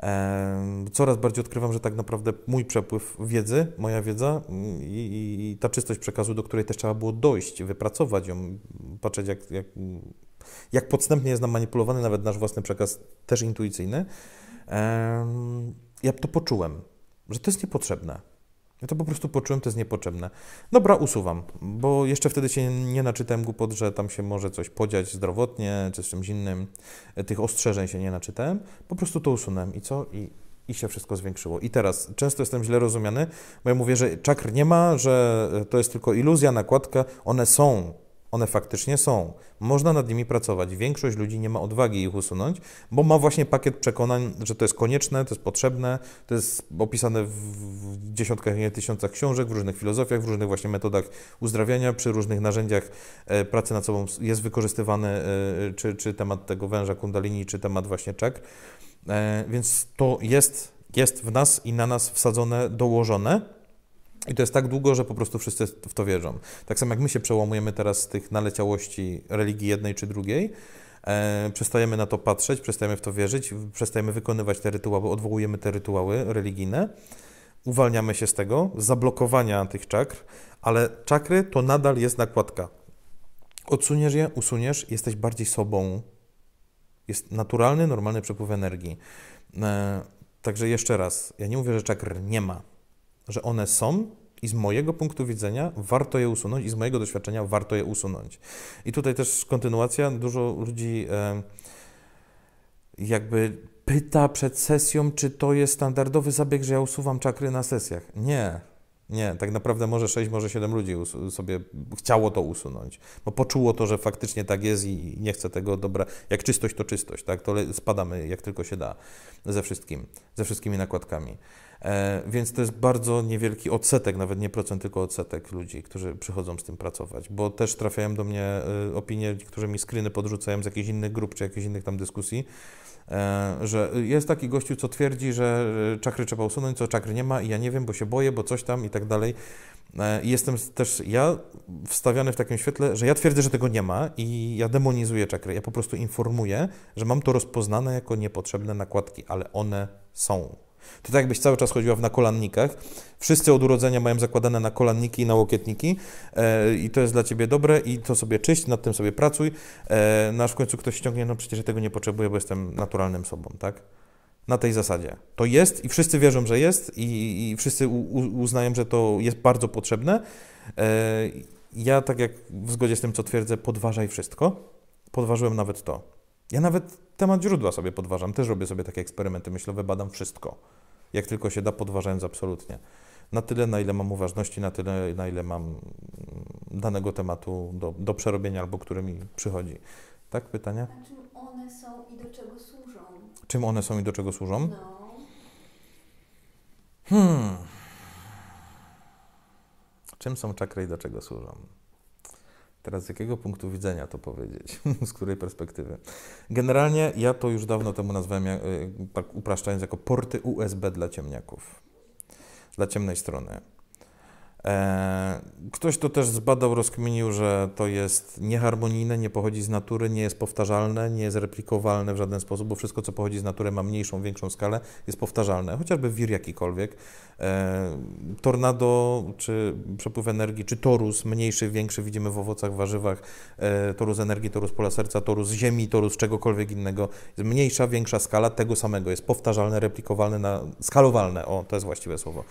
E, coraz bardziej odkrywam, że tak naprawdę mój przepływ wiedzy, moja wiedza i, i, ta czystość przekazu, do której też trzeba było dojść, wypracować ją, patrzeć jak, jak jak podstępnie jest nam manipulowany nawet nasz własny przekaz, też intuicyjny. Ja to poczułem, że to jest niepotrzebne. Ja to po prostu poczułem, to jest niepotrzebne. Dobra, usuwam, bo jeszcze wtedy się nie naczytałem głupot, że tam się może coś podziać zdrowotnie czy z czymś innym. E, tych ostrzeżeń się nie naczytałem. Po prostu to usunąłem i co? I, i się wszystko zwiększyło. I teraz często jestem źle rozumiany, bo ja mówię, że czakr nie ma, że e, to jest tylko iluzja, nakładka. One są. One faktycznie są. Można nad nimi pracować. Większość ludzi nie ma odwagi ich usunąć, bo ma właśnie pakiet przekonań, że to jest konieczne, to jest potrzebne, to jest opisane w dziesiątkach, nie tysiącach książek, w różnych filozofiach, w różnych właśnie metodach uzdrawiania, przy różnych narzędziach e, pracy nad sobą jest wykorzystywany, e, czy, czy temat tego węża kundalini, czy temat właśnie czek. E, więc to jest, jest w nas i na nas wsadzone, dołożone i to jest tak długo, że po prostu wszyscy w to wierzą. Tak samo jak my się przełamujemy teraz z tych naleciałości religii jednej czy drugiej, e, przestajemy na to patrzeć, przestajemy w to wierzyć, przestajemy wykonywać te rytuały, odwołujemy te rytuały religijne, uwalniamy się z tego, zablokowania tych czakr, ale czakry to nadal jest nakładka. Odsuniesz je, usuniesz, jesteś bardziej sobą. Jest naturalny, normalny przepływ energii. E, także jeszcze raz, ja nie mówię, że czakr nie ma że one są i z mojego punktu widzenia warto je usunąć i z mojego doświadczenia warto je usunąć. I tutaj też kontynuacja, dużo ludzi jakby pyta przed sesją, czy to jest standardowy zabieg, że ja usuwam czakry na sesjach. Nie, nie, tak naprawdę może 6, może 7 ludzi sobie chciało to usunąć, bo poczuło to, że faktycznie tak jest i nie chce tego dobra. Jak czystość, to czystość, tak? To spadamy jak tylko się da ze wszystkim, ze wszystkimi nakładkami. E, więc to jest bardzo niewielki odsetek, nawet nie procent, tylko odsetek ludzi, którzy przychodzą z tym pracować, bo też trafiają do mnie e, opinie, którzy mi screeny podrzucają z jakichś innych grup czy jakichś innych tam dyskusji, e, że jest taki gościu, co twierdzi, że czakry trzeba usunąć, co czakry nie ma i ja nie wiem, bo się boję, bo coś tam i tak dalej. Jestem też ja wstawiany w takim świetle, że ja twierdzę, że tego nie ma i ja demonizuję czakry. Ja po prostu informuję, że mam to rozpoznane jako niepotrzebne nakładki, ale one są. To tak jakbyś cały czas chodziła w nakolannikach. Wszyscy od urodzenia mają zakładane nakolanniki i nałokietniki e, i to jest dla Ciebie dobre i to sobie czyść, nad tym sobie pracuj. E, no aż w końcu ktoś ściągnie, no przecież ja tego nie potrzebuję, bo jestem naturalnym sobą, tak? Na tej zasadzie. To jest i wszyscy wierzą, że jest i, i wszyscy u, uznają, że to jest bardzo potrzebne. E, ja tak jak w zgodzie z tym, co twierdzę, podważaj wszystko. Podważyłem nawet to. Ja nawet temat źródła sobie podważam, też robię sobie takie eksperymenty myślowe, badam wszystko. Jak tylko się da, podważając absolutnie. Na tyle, na ile mam uważności, na tyle, na ile mam mm, danego tematu do, do przerobienia albo który mi przychodzi. Tak, pytania? A czym one są i do czego służą? Czym one są i do czego służą? No. Hmm. Czym są czakry i do czego służą? Teraz z jakiego punktu widzenia to powiedzieć? z której perspektywy? Generalnie ja to już dawno temu nazwałem, e, tak upraszczając, jako porty USB dla ciemniaków, dla ciemnej strony. E, ktoś to też zbadał, rozkminił, że to jest nieharmonijne, nie pochodzi z natury, nie jest powtarzalne, nie jest replikowalne w żaden sposób, bo wszystko, co pochodzi z natury, ma mniejszą, większą skalę, jest powtarzalne. Chociażby wir jakikolwiek, e, tornado, czy przepływ energii, czy torus, mniejszy, większy, widzimy w owocach, warzywach, e, torus energii, torus pola serca, torus ziemi, torus czegokolwiek innego. Jest mniejsza, większa skala tego samego, jest powtarzalne, replikowalne, na, skalowalne, o, to jest właściwe słowo.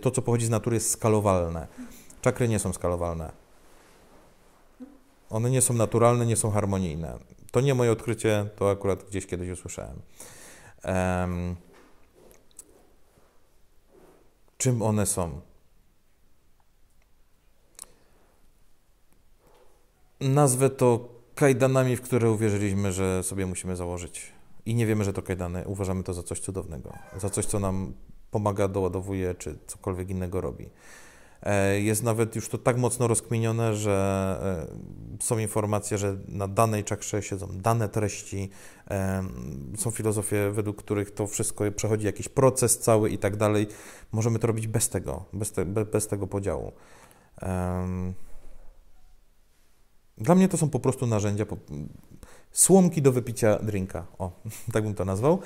To, co pochodzi z natury, jest skalowalne skalowalne. Czakry nie są skalowalne. One nie są naturalne, nie są harmonijne. To nie moje odkrycie, to akurat gdzieś kiedyś usłyszałem. Um, czym one są? Nazwę to kajdanami, w które uwierzyliśmy, że sobie musimy założyć. I nie wiemy, że to kajdany, uważamy to za coś cudownego, za coś, co nam pomaga, doładowuje, czy cokolwiek innego robi. E, jest nawet już to tak mocno rozkminione, że e, są informacje, że na danej czakrze siedzą dane treści, e, są filozofie, według których to wszystko przechodzi jakiś proces cały i tak dalej. Możemy to robić bez tego, bez, te, bez tego podziału. Dla mnie to są po prostu narzędzia, słomki do wypicia drinka. O, tak bym to nazwał.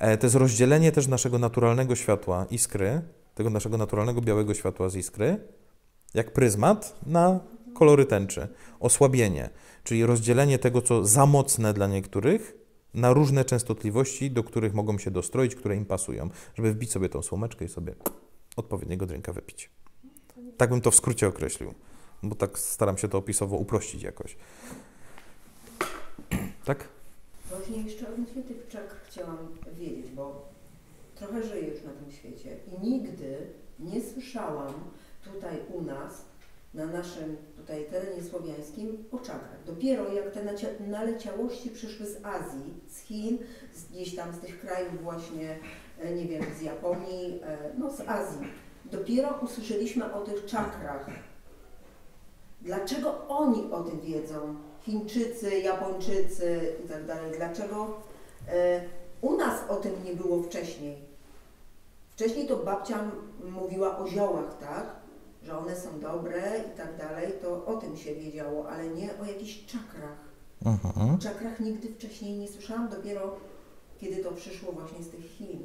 To jest rozdzielenie też naszego naturalnego światła, iskry, tego naszego naturalnego białego światła z iskry, jak pryzmat, na kolory tęczy. Osłabienie, czyli rozdzielenie tego, co za mocne dla niektórych, na różne częstotliwości, do których mogą się dostroić, które im pasują, żeby wbić sobie tą słomeczkę i sobie odpowiedniego drinka wypić. Tak bym to w skrócie określił, bo tak staram się to opisowo uprościć jakoś. Tak? Właśnie jeszcze odnośnie tych czakr chciałam wiedzieć, bo trochę żyję już na tym świecie i nigdy nie słyszałam tutaj u nas, na naszym tutaj terenie słowiańskim o czakrach. Dopiero jak te naleciałości przyszły z Azji, z Chin, z, gdzieś tam z tych krajów właśnie, e, nie wiem, z Japonii, e, no z Azji, dopiero usłyszeliśmy o tych czakrach. Dlaczego oni o tym wiedzą? Chińczycy, Japończycy i tak dalej. Dlaczego e, u nas o tym nie było wcześniej? Wcześniej to babcia mówiła o ziołach, tak? Że one są dobre i tak dalej, to o tym się wiedziało, ale nie o jakichś czakrach. Mhm. O czakrach nigdy wcześniej nie słyszałam, dopiero kiedy to przyszło właśnie z tych Chin.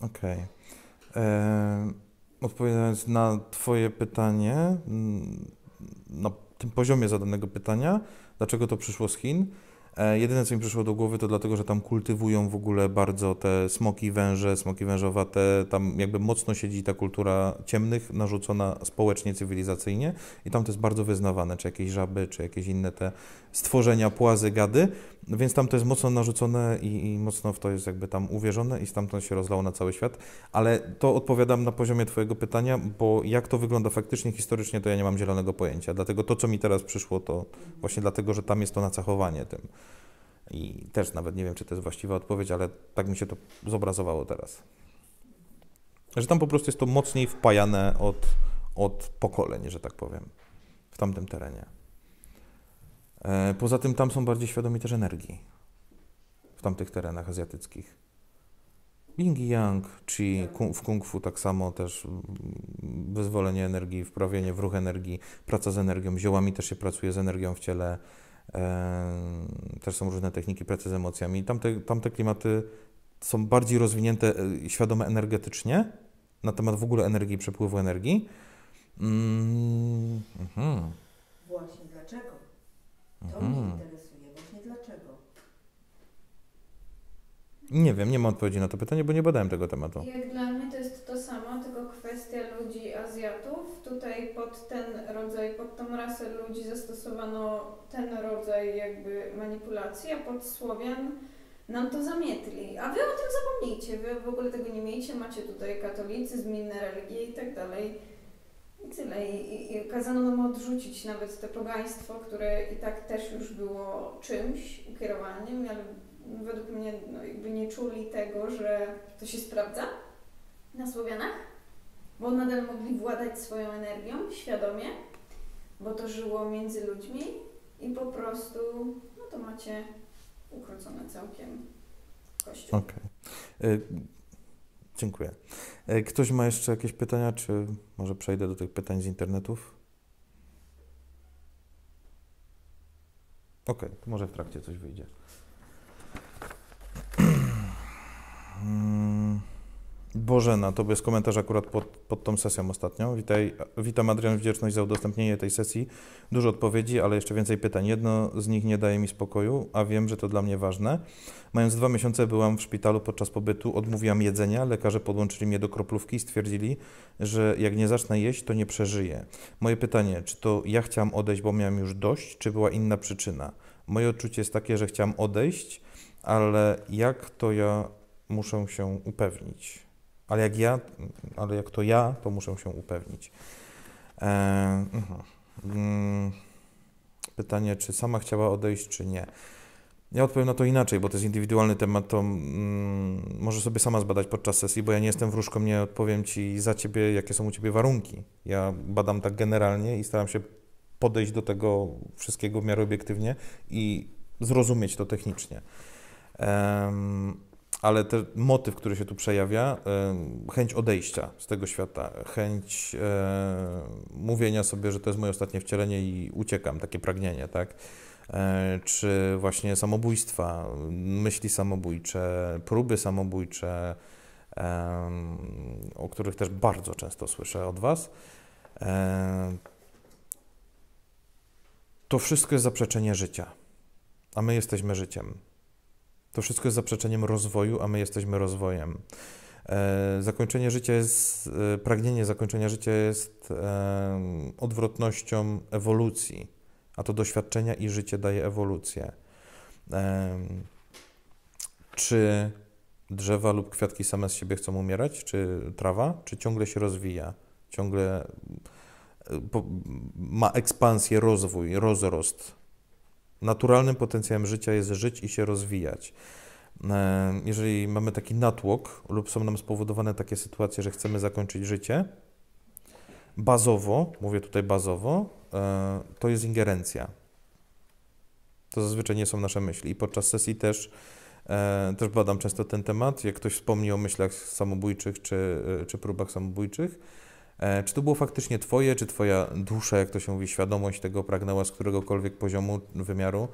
Okej. Okay. E, odpowiadając na Twoje pytanie, mm, na tym poziomie zadanego pytania, dlaczego to przyszło z Chin, E, jedyne, co mi przyszło do głowy, to dlatego, że tam kultywują w ogóle bardzo te smoki węże, smoki wężowate. Tam jakby mocno siedzi ta kultura ciemnych, narzucona społecznie, cywilizacyjnie i tam to jest bardzo wyznawane, czy jakieś żaby, czy jakieś inne te stworzenia płazy gady, więc tam to jest mocno narzucone i, i, mocno w to jest jakby tam uwierzone i stamtąd się rozlało na cały świat. Ale to odpowiadam na poziomie Twojego pytania, bo jak to wygląda faktycznie historycznie, to ja nie mam zielonego pojęcia. Dlatego to, co mi teraz przyszło, to właśnie dlatego, że tam jest to nacechowanie tym. I też nawet nie wiem, czy to jest właściwa odpowiedź, ale tak mi się to zobrazowało teraz. Że tam po prostu jest to mocniej wpajane od, od pokoleń, że tak powiem, w tamtym terenie. E, poza tym tam są bardziej świadomi też energii w tamtych terenach azjatyckich. Ying i Yang, czy w kung fu tak samo też wyzwolenie energii, wprawienie w ruch energii, praca z energią, ziołami też się pracuje z energią w ciele. E, też są różne techniki pracy z emocjami. Tamte, tamte klimaty są bardziej rozwinięte, e, świadome energetycznie na temat w ogóle energii, przepływu energii. Mm, mhm. Właśnie dlaczego? To mhm. mnie interesuje. Właśnie dlaczego? Nie wiem, nie mam odpowiedzi na to pytanie, bo nie badałem tego tematu. Jak dla mnie to jest to samo, tylko kwestia ludzi Azjatów. Tutaj pod ten rodzaj, pod tą rasę ludzi zastosowano ten rodzaj jakby manipulacji, a pod Słowian nam to zamietli. A wy o tym zapomnijcie, wy w ogóle tego nie miejcie, macie tutaj katolicyzm, inne religie i tak dalej i tyle. I, i, I kazano nam odrzucić nawet to pogaństwo, które i tak też już było czymś ukierowanym, ale według mnie no, jakby nie czuli tego, że to się sprawdza na Słowianach, bo nadal mogli władać swoją energią świadomie, bo to żyło między ludźmi i po prostu no to macie ukrócone całkiem kościół. Okay. Y Dziękuję. E, ktoś ma jeszcze jakieś pytania, czy może przejdę do tych pytań z internetów? Okej, okay, może w trakcie coś wyjdzie. Bożena, to jest komentarz akurat pod, pod tą sesją ostatnią. Witaj, witam Adrian, wdzięczność za udostępnienie tej sesji. Dużo odpowiedzi, ale jeszcze więcej pytań. Jedno z nich nie daje mi spokoju, a wiem, że to dla mnie ważne. Mając dwa miesiące byłam w szpitalu podczas pobytu, odmówiłam jedzenia, lekarze podłączyli mnie do kroplówki i stwierdzili, że jak nie zacznę jeść, to nie przeżyję. Moje pytanie, czy to ja chciałam odejść, bo miałam już dość, czy była inna przyczyna? Moje odczucie jest takie, że chciałam odejść, ale jak to ja muszę się upewnić? Ale jak ja, ale jak to ja, to muszę się upewnić. E, mhm. mm. pytanie, czy sama chciała odejść, czy nie. Ja odpowiem na to inaczej, bo to jest indywidualny temat, to mm, może sobie sama zbadać podczas sesji, bo ja nie jestem wróżką, nie odpowiem Ci za Ciebie, jakie są u Ciebie warunki. Ja badam tak generalnie i staram się podejść do tego wszystkiego w miarę obiektywnie i zrozumieć to technicznie. Um, ale ten motyw, który się tu przejawia, e, chęć odejścia z tego świata, chęć e, mówienia sobie, że to jest moje ostatnie wcielenie i uciekam, takie pragnienie, tak? E, czy właśnie samobójstwa, myśli samobójcze, próby samobójcze, o których też bardzo często słyszę od Was. To wszystko jest zaprzeczenie życia, a my jesteśmy życiem. To wszystko jest zaprzeczeniem rozwoju, a my jesteśmy rozwojem. E, zakończenie życia jest, e, pragnienie zakończenia życia jest e, odwrotnością ewolucji, a to doświadczenia i życie daje ewolucję. Czy drzewa lub kwiatki same z siebie chcą umierać, czy trawa, czy ciągle się rozwija, ciągle ma ekspansję, rozwój, rozrost, naturalnym potencjałem życia jest żyć i się rozwijać. E, jeżeli mamy taki natłok lub są nam spowodowane takie sytuacje, że chcemy zakończyć życie, bazowo, mówię tutaj bazowo, e, to jest ingerencja. To zazwyczaj nie są nasze myśli. I podczas sesji też, e, też badam często ten temat. Jak ktoś wspomni o myślach samobójczych czy, czy próbach samobójczych, E, czy to było faktycznie Twoje, czy Twoja dusza, jak to się mówi, świadomość tego pragnęła z któregokolwiek poziomu, wymiaru?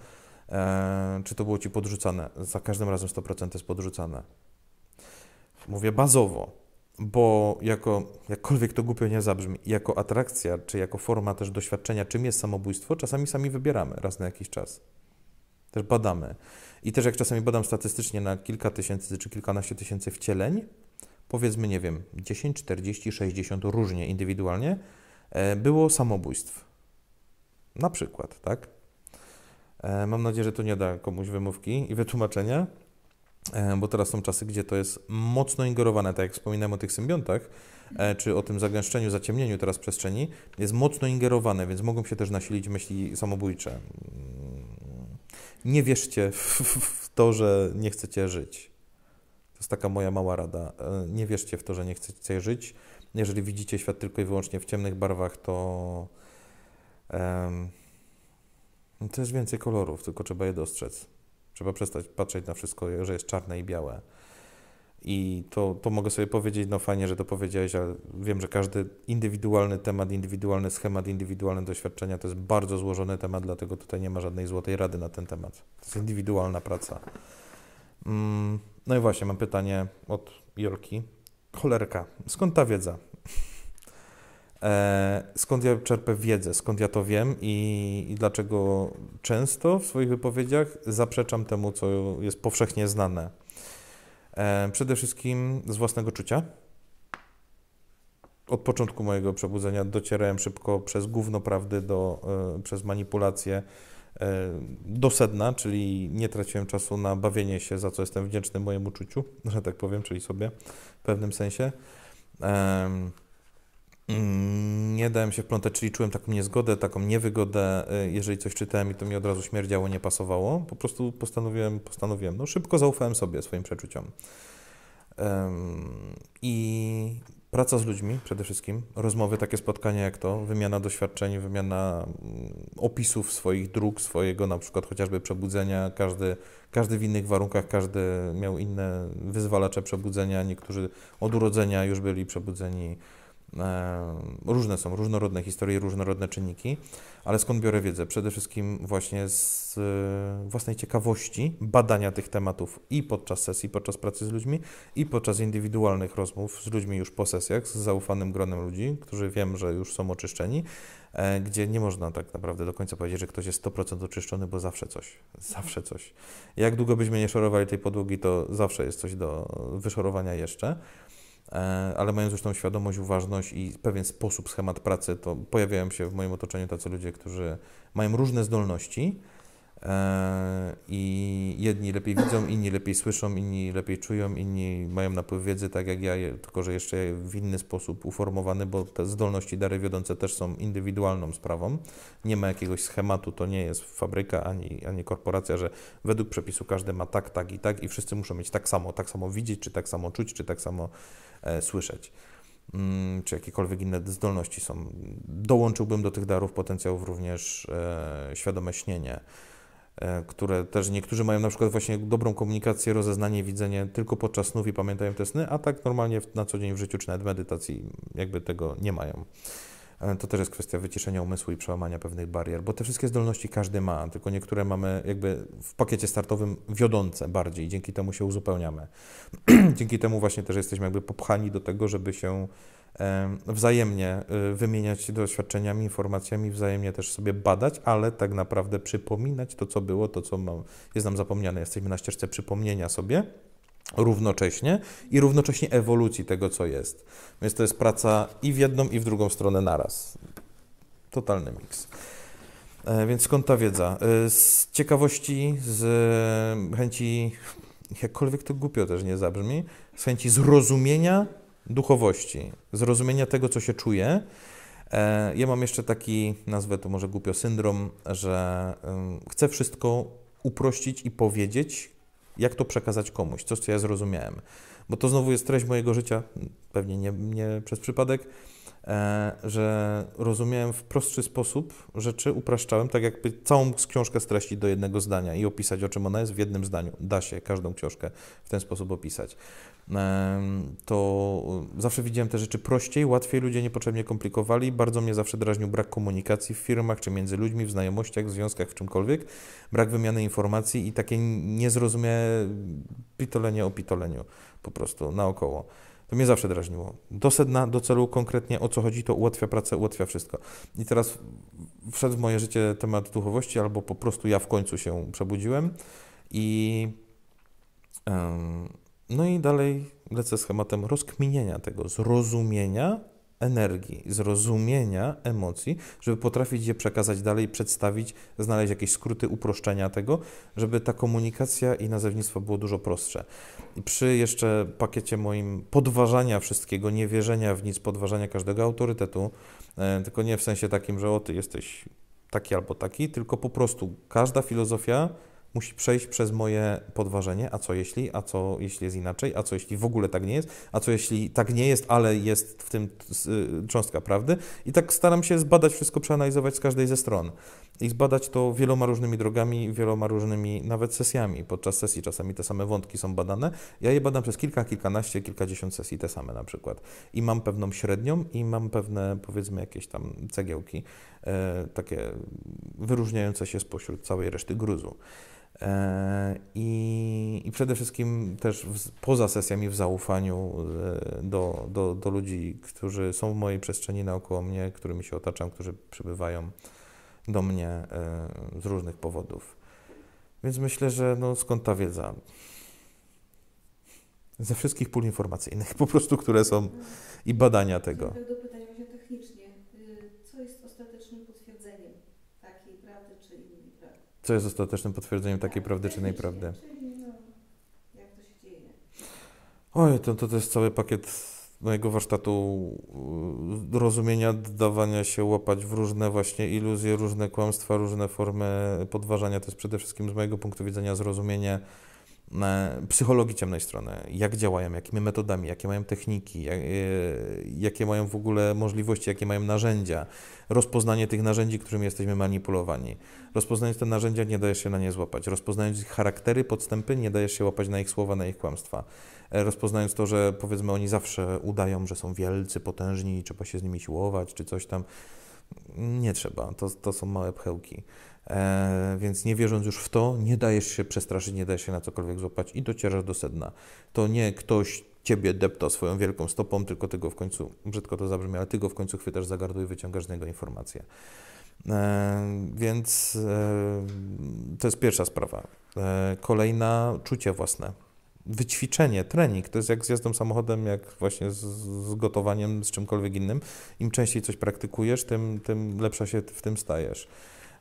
E, czy to było Ci podrzucane? Za każdym razem 100% jest podrzucane. Mówię bazowo, bo jako, jakkolwiek to głupio nie zabrzmi, jako atrakcja, czy jako forma też doświadczenia, czym jest samobójstwo, czasami sami wybieramy raz na jakiś czas. Też badamy. I też jak czasami badam statystycznie na kilka tysięcy czy kilkanaście tysięcy wcieleń, powiedzmy, nie wiem, 10, 40, 60 różnie indywidualnie, e, było samobójstw. Na przykład, tak? E, mam nadzieję, że to nie da komuś wymówki i wytłumaczenia, e, bo teraz są czasy, gdzie to jest mocno ingerowane, tak jak wspominałem o tych symbiontach, czy o tym zagęszczeniu, zaciemnieniu teraz przestrzeni, jest mocno ingerowane, więc mogą się też nasilić myśli samobójcze. Mm, nie wierzcie w to, że nie chcecie żyć. To jest taka moja mała rada. E, nie wierzcie w to, że nie chcecie żyć. Jeżeli widzicie świat tylko i wyłącznie w ciemnych barwach, to um, to jest więcej kolorów, tylko trzeba je dostrzec. Trzeba przestać patrzeć na wszystko, że jest czarne i białe. I to, to mogę sobie powiedzieć, no fajnie, że to powiedziałeś, ale wiem, że każdy indywidualny temat, indywidualny schemat, indywidualne doświadczenia to jest bardzo złożony temat, dlatego tutaj nie ma żadnej złotej rady na ten temat. To jest indywidualna praca. Mm, no i właśnie, mam pytanie od Jolki. Cholerka, skąd ta wiedza? E, skąd ja czerpę wiedzę, skąd ja to wiem i, i, dlaczego często w swoich wypowiedziach zaprzeczam temu, co jest powszechnie znane. E, przede wszystkim z własnego czucia. Od początku mojego przebudzenia docierałem szybko przez gówno prawdy, do, e, przez manipulacje, E, do sedna, czyli nie traciłem czasu na bawienie się, za co jestem wdzięczny mojemu czuciu, że tak powiem, czyli sobie w pewnym sensie. Nie dałem się wplątać, czyli czułem taką niezgodę, taką niewygodę, e, jeżeli coś czytałem i to mi od razu śmierdziało, nie pasowało. Po prostu postanowiłem, postanowiłem, no szybko zaufałem sobie, swoim przeczuciom. I Praca z ludźmi przede wszystkim, rozmowy, takie spotkania jak to, wymiana doświadczeń, wymiana mm, opisów swoich dróg, swojego na przykład chociażby przebudzenia. Każdy, każdy w innych warunkach, każdy miał inne wyzwalacze przebudzenia. Niektórzy od urodzenia już byli przebudzeni. E, różne są różnorodne historie, różnorodne czynniki. Ale skąd biorę wiedzę? Przede wszystkim właśnie z e, własnej ciekawości badania tych tematów i podczas sesji, podczas pracy z ludźmi, i podczas indywidualnych rozmów z ludźmi już po sesjach, z zaufanym gronem ludzi, którzy wiem, że już są oczyszczeni, e, gdzie nie można tak naprawdę do końca powiedzieć, że ktoś jest 100% oczyszczony, bo zawsze coś, zawsze coś. Jak długo byśmy nie szorowali tej podłogi, to zawsze jest coś do wyszorowania jeszcze. E, ale mając już tą świadomość, uważność i pewien sposób, schemat pracy, to pojawiają się w moim otoczeniu tacy ludzie, którzy mają różne zdolności e, i jedni lepiej widzą, inni lepiej słyszą, inni lepiej czują, inni mają napływ wiedzy, tak jak ja, tylko że jeszcze w inny sposób uformowany, bo te zdolności dary wiodące też są indywidualną sprawą. Nie ma jakiegoś schematu, to nie jest fabryka ani, ani korporacja, że według przepisu każdy ma tak, tak i tak i wszyscy muszą mieć tak samo, tak samo widzieć, czy tak samo czuć, czy tak samo e, słyszeć mm, czy jakiekolwiek inne zdolności są. Dołączyłbym do tych darów potencjałów również e, świadome śnienie. E, które też niektórzy mają na przykład właśnie dobrą komunikację, rozeznanie, widzenie tylko podczas snów i pamiętają te sny, a tak normalnie na co dzień w życiu czy nawet medytacji jakby tego nie mają. E, to też jest kwestia wyciszenia umysłu i przełamania pewnych barier, bo te wszystkie zdolności każdy ma, tylko niektóre mamy jakby w pakiecie startowym wiodące bardziej, dzięki temu się uzupełniamy. dzięki temu właśnie też jesteśmy jakby popchani do tego, żeby się wzajemnie y, wymieniać doświadczeniami, informacjami, wzajemnie też sobie badać, ale tak naprawdę przypominać to, co było, to, co jest nam zapomniane. Jesteśmy na ścieżce przypomnienia sobie równocześnie i równocześnie ewolucji tego, co jest. Więc to jest praca i w jedną, i w drugą stronę naraz. Totalny miks. E, więc skąd ta wiedza? E, z ciekawości, z chęci, jakkolwiek to głupio też nie zabrzmi, z chęci zrozumienia duchowości, zrozumienia tego, co się czuje. E, ja mam jeszcze taki, nazwę to może głupio, syndrom, że chcę wszystko uprościć i powiedzieć jak to przekazać komuś? Coś, co ja zrozumiałem. Bo to znowu jest treść mojego życia, pewnie nie, nie przez przypadek, e, że rozumiałem w prostszy sposób rzeczy, upraszczałem, tak jakby całą książkę streścić do jednego zdania i opisać, o czym ona jest w jednym zdaniu. Da się każdą książkę w ten sposób opisać to e, zawsze widziałem te rzeczy prościej, łatwiej ludzie niepotrzebnie komplikowali. Bardzo mnie zawsze drażnił brak komunikacji w firmach czy między ludźmi, w znajomościach, w związkach, w czymkolwiek, brak wymiany informacji i takie niezrozumiałe pitolenie o pitoleniu po prostu naokoło. To mnie zawsze drażniło. Do sedna, do celu konkretnie o co chodzi, to ułatwia pracę, ułatwia wszystko. I teraz wszedł w moje życie temat duchowości, albo po prostu ja w końcu się przebudziłem i. Um, no i dalej lecę schematem rozkminienia tego, zrozumienia energii, zrozumienia emocji, żeby potrafić je przekazać dalej, przedstawić, znaleźć jakieś skróty, uproszczenia tego, żeby ta komunikacja i nazewnictwo było dużo prostsze. Przy jeszcze pakiecie moim podważania wszystkiego, niewierzenia w nic, podważania każdego autorytetu, e, tylko nie w sensie takim, że o ty jesteś taki albo taki, tylko po prostu każda filozofia musi przejść przez moje podważenie, a co jeśli, a co jeśli jest inaczej, a co jeśli w ogóle tak nie jest, a co jeśli tak nie jest, ale jest w tym y, cząstka prawdy. I tak staram się zbadać wszystko, przeanalizować z każdej ze stron. I zbadać to wieloma różnymi drogami, wieloma różnymi nawet sesjami. Podczas sesji czasami te same wątki są badane. Ja je badam przez kilka, kilkanaście, kilkadziesiąt sesji te same na przykład. I mam pewną średnią i mam pewne powiedzmy jakieś tam cegiełki, e, takie wyróżniające się spośród całej reszty gruzu. E, I, I, przede wszystkim też w, poza sesjami w zaufaniu e, do, do, do ludzi, którzy są w mojej przestrzeni naokoło mnie, którymi się otaczam, którzy przybywają do mnie e, z różnych powodów. Więc myślę, że no, skąd ta wiedza? Ze wszystkich pól informacyjnych, po prostu, które są i badania tego. Dopytać właśnie technicznie, y, co jest ostatecznym potwierdzeniem takiej prawdy czy innej prawdy. Co jest ostatecznym potwierdzeniem takiej tak, prawdy czy innej tak prawdy. No, jak to się dzieje. Oj, to, to, to jest cały pakiet mojego warsztatu y, rozumienia, dawania się łapać w różne właśnie iluzje, różne kłamstwa, różne formy podważania. To jest przede wszystkim z mojego punktu widzenia zrozumienie psychologii ciemnej strony, jak działają, jakimi metodami, jakie mają techniki, jak, e, jakie mają w ogóle możliwości, jakie mają narzędzia, rozpoznanie tych narzędzi, którymi jesteśmy manipulowani. Rozpoznając te narzędzia, nie dajesz się na nie złapać. Rozpoznając ich charaktery, podstępy, nie dajesz się łapać na ich słowa, na ich kłamstwa. E, rozpoznając to, że powiedzmy oni zawsze udają, że są wielcy, potężni i trzeba się z nimi siłować, czy coś tam. Nie trzeba, to, to są małe pchełki. E, więc nie wierząc już w to, nie dajesz się przestraszyć, nie dajesz się na cokolwiek złapać i docierasz do sedna. To nie ktoś ciebie depta swoją wielką stopą, tylko tego w końcu, brzydko to zabrzmi, ale tego w końcu chwytasz za gardło i wyciągasz z niego informację. E, więc e, to jest pierwsza sprawa. E, kolejna, czucie własne wyćwiczenie, trening. To jest jak z jazdą samochodem, jak właśnie z, z, gotowaniem, z czymkolwiek innym. Im częściej coś praktykujesz, tym, tym lepsza się w tym stajesz.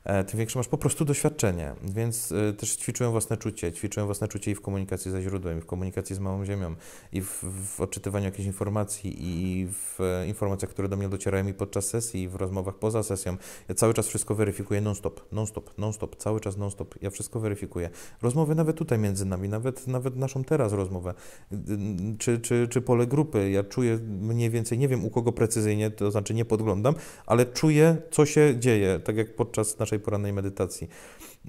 E, tym większe masz po prostu doświadczenie. Więc e, też ćwiczyłem własne czucie. Ćwiczyłem własne czucie i w komunikacji ze źródłem, i w komunikacji z małą ziemią, i w, w odczytywaniu jakichś informacji, i w e, informacjach, które do mnie docierają mi podczas sesji, i w rozmowach poza sesją. Ja cały czas wszystko weryfikuję non-stop, non-stop, non-stop, cały czas non-stop. Ja wszystko weryfikuję. Rozmowy nawet tutaj między nami, nawet, nawet naszą teraz rozmowę, czy, czy, czy pole grupy. Ja czuję mniej więcej, nie wiem u kogo precyzyjnie, to znaczy nie podglądam, ale czuję, co się dzieje, tak jak podczas naszej naszej porannej medytacji.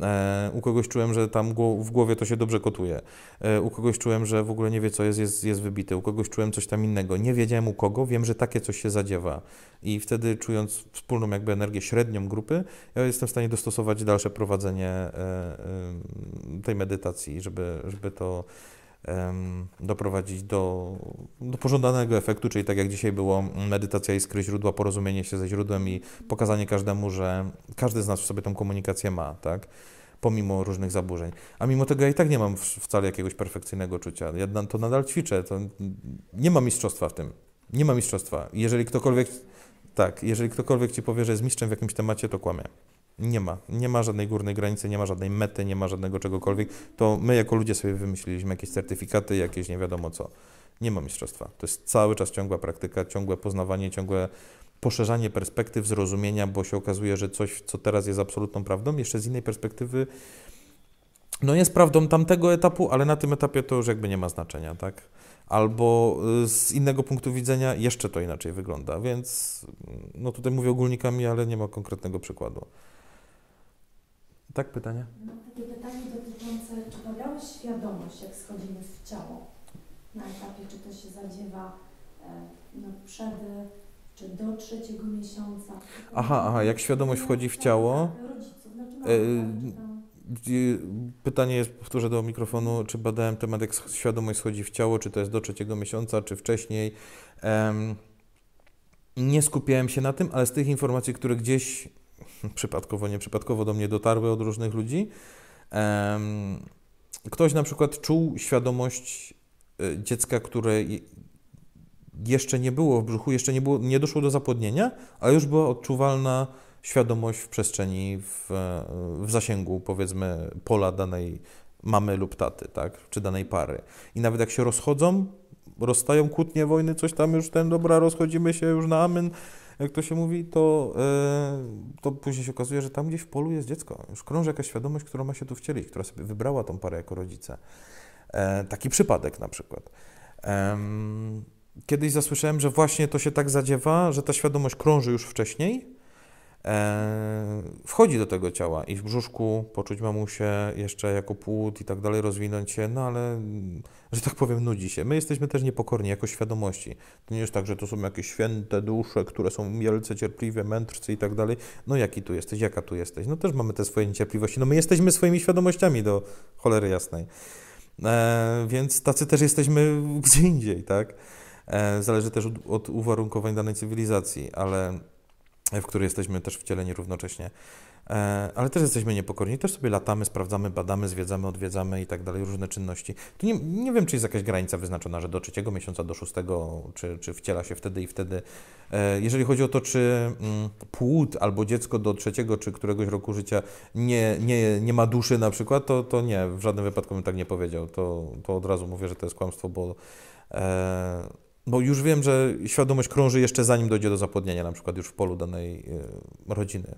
E, u kogoś czułem, że tam w głowie to się dobrze kotuje. E, u kogoś czułem, że w ogóle nie wie, co jest, jest, jest wybite. U kogoś czułem coś tam innego. Nie wiedziałem u kogo, wiem, że takie coś się zadziewa. I wtedy czując wspólną jakby energię średnią grupy, ja jestem w stanie dostosować dalsze prowadzenie e, tej medytacji, żeby, żeby to doprowadzić do, do pożądanego efektu, czyli tak jak dzisiaj było medytacja iskry źródła, porozumienie się ze źródłem i pokazanie każdemu, że każdy z nas w sobie tą komunikację ma, tak? Pomimo różnych zaburzeń. A mimo tego ja i tak nie mam wcale jakiegoś perfekcyjnego czucia. Ja to nadal ćwiczę. To nie ma mistrzostwa w tym. Nie ma mistrzostwa. Jeżeli ktokolwiek, tak, jeżeli ktokolwiek ci powie, że jest mistrzem w jakimś temacie, to kłamie. Nie ma. Nie ma żadnej górnej granicy, nie ma żadnej mety, nie ma żadnego czegokolwiek. To my jako ludzie sobie wymyśliliśmy jakieś certyfikaty, jakieś nie wiadomo co. Nie ma mistrzostwa. To jest cały czas ciągła praktyka, ciągłe poznawanie, ciągłe poszerzanie perspektyw zrozumienia, bo się okazuje, że coś, co teraz jest absolutną prawdą, jeszcze z innej perspektywy no jest prawdą tamtego etapu, ale na tym etapie to już jakby nie ma znaczenia, tak? Albo y, z innego punktu widzenia jeszcze to inaczej wygląda, więc no tutaj mówię ogólnikami, ale nie ma konkretnego przykładu. Tak, pytanie? No, takie pytanie dotyczące, czy pojawiałaś świadomość, jak schodzimy w ciało? Na etapie, czy to się zadziewa e, no, przed czy do trzeciego miesiąca? Aha, aha, jak świadomość wchodzi w ciało? Tak, tak, rodziców, znaczy e, Pytanie jest, powtórzę do mikrofonu, czy badałem temat, jak świadomość schodzi w ciało, czy to jest do trzeciego miesiąca, czy wcześniej. nie skupiałem się na tym, ale z tych informacji, które gdzieś przypadkowo, nieprzypadkowo do mnie dotarły od różnych ludzi. Ktoś na przykład czuł świadomość e, dziecka, które jeszcze nie było w brzuchu, jeszcze nie, było, nie doszło do zapłodnienia, a już była odczuwalna świadomość w przestrzeni, w, e, w zasięgu powiedzmy pola danej mamy lub taty, tak? czy danej pary. I nawet jak się rozchodzą, rozstają kłótnie, wojny, coś tam już ten, dobra, rozchodzimy się już na amen, jak to się mówi, to, e, to później się okazuje, że tam gdzieś w polu jest dziecko. Już krąży jakaś świadomość, która ma się tu wcielić, która sobie wybrała tą parę jako rodzice. E, taki przypadek na przykład. kiedyś zasłyszałem, że właśnie to się tak zadziewa, że ta świadomość krąży już wcześniej, E, wchodzi do tego ciała i w brzuszku poczuć mamusię jeszcze jako płód i tak dalej, rozwinąć się, no ale, mm, że tak powiem, nudzi się. My jesteśmy też niepokorni jako świadomości. To nie jest tak, że to są jakieś święte dusze, które są wielce cierpliwe, mędrcy i tak dalej. No jaki tu jesteś, jaka tu jesteś? No też mamy te swoje niecierpliwości. No my jesteśmy swoimi świadomościami do cholery jasnej. E, więc tacy też jesteśmy gdzie indziej, tak? E, zależy też od, od uwarunkowań danej cywilizacji, ale w której jesteśmy też wcieleni równocześnie, e, ale też jesteśmy niepokorni, też sobie latamy, sprawdzamy, badamy, zwiedzamy, odwiedzamy i tak dalej, różne czynności. Tu nie, nie wiem, czy jest jakaś granica wyznaczona, że do trzeciego miesiąca, do szóstego, czy, czy wciela się wtedy i wtedy. E, jeżeli chodzi o to, czy mm, płód albo dziecko do trzeciego, czy któregoś roku życia nie, nie, nie ma duszy na przykład, to, to nie, w żadnym wypadku bym tak nie powiedział. To, to od razu mówię, że to jest kłamstwo, bo... E, bo już wiem, że świadomość krąży jeszcze zanim dojdzie do zapłodnienia, na przykład już w polu danej e, rodziny.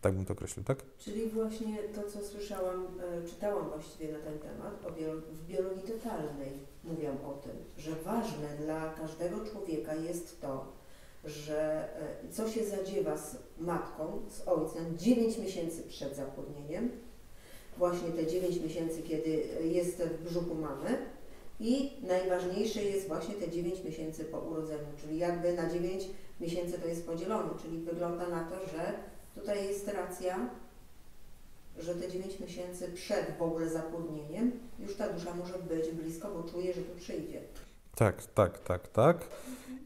Tak bym to określił, tak? Czyli właśnie to, co słyszałam, e, czytałam właściwie na ten temat, w biologii totalnej mówią o tym, że ważne dla każdego człowieka jest to, że e, co się zadziewa z matką, z ojcem 9 miesięcy przed zapłodnieniem, właśnie te 9 miesięcy, kiedy jest w brzuchu mamy, i najważniejsze jest właśnie te 9 miesięcy po urodzeniu, czyli jakby na 9 miesięcy to jest podzielone, czyli wygląda na to, że tutaj jest racja, że te 9 miesięcy przed w ogóle zapłodnieniem już ta dusza może być blisko, bo czuje, że tu przyjdzie. Tak, tak, tak, tak.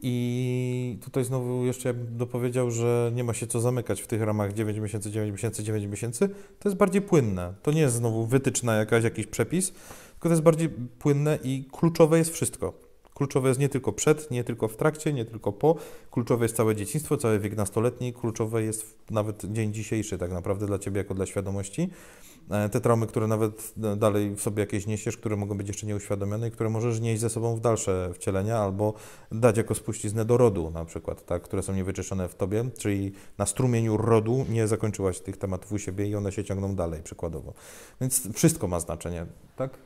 I tutaj znowu jeszcze ja bym dopowiedział, że nie ma się co zamykać w tych ramach 9 miesięcy, 9 miesięcy, 9 miesięcy. To jest bardziej płynne. To nie jest znowu wytyczna jakaś, jakiś przepis, tylko to jest bardziej płynne i kluczowe jest wszystko. Kluczowe jest nie tylko przed, nie tylko w trakcie, nie tylko po. Kluczowe jest całe dzieciństwo, cały wiek nastoletni, kluczowe jest nawet dzień dzisiejszy tak naprawdę dla Ciebie jako dla świadomości. E, te traumy, które nawet e, dalej w sobie jakieś niesiesz, które mogą być jeszcze nieuświadomione i które możesz nieść ze sobą w dalsze wcielenia albo dać jako spuściznę do rodu na przykład, tak, które są niewyczyszczone w Tobie, czyli na strumieniu rodu nie zakończyłaś tych tematów u siebie i one się ciągną dalej przykładowo. Więc wszystko ma znaczenie, tak?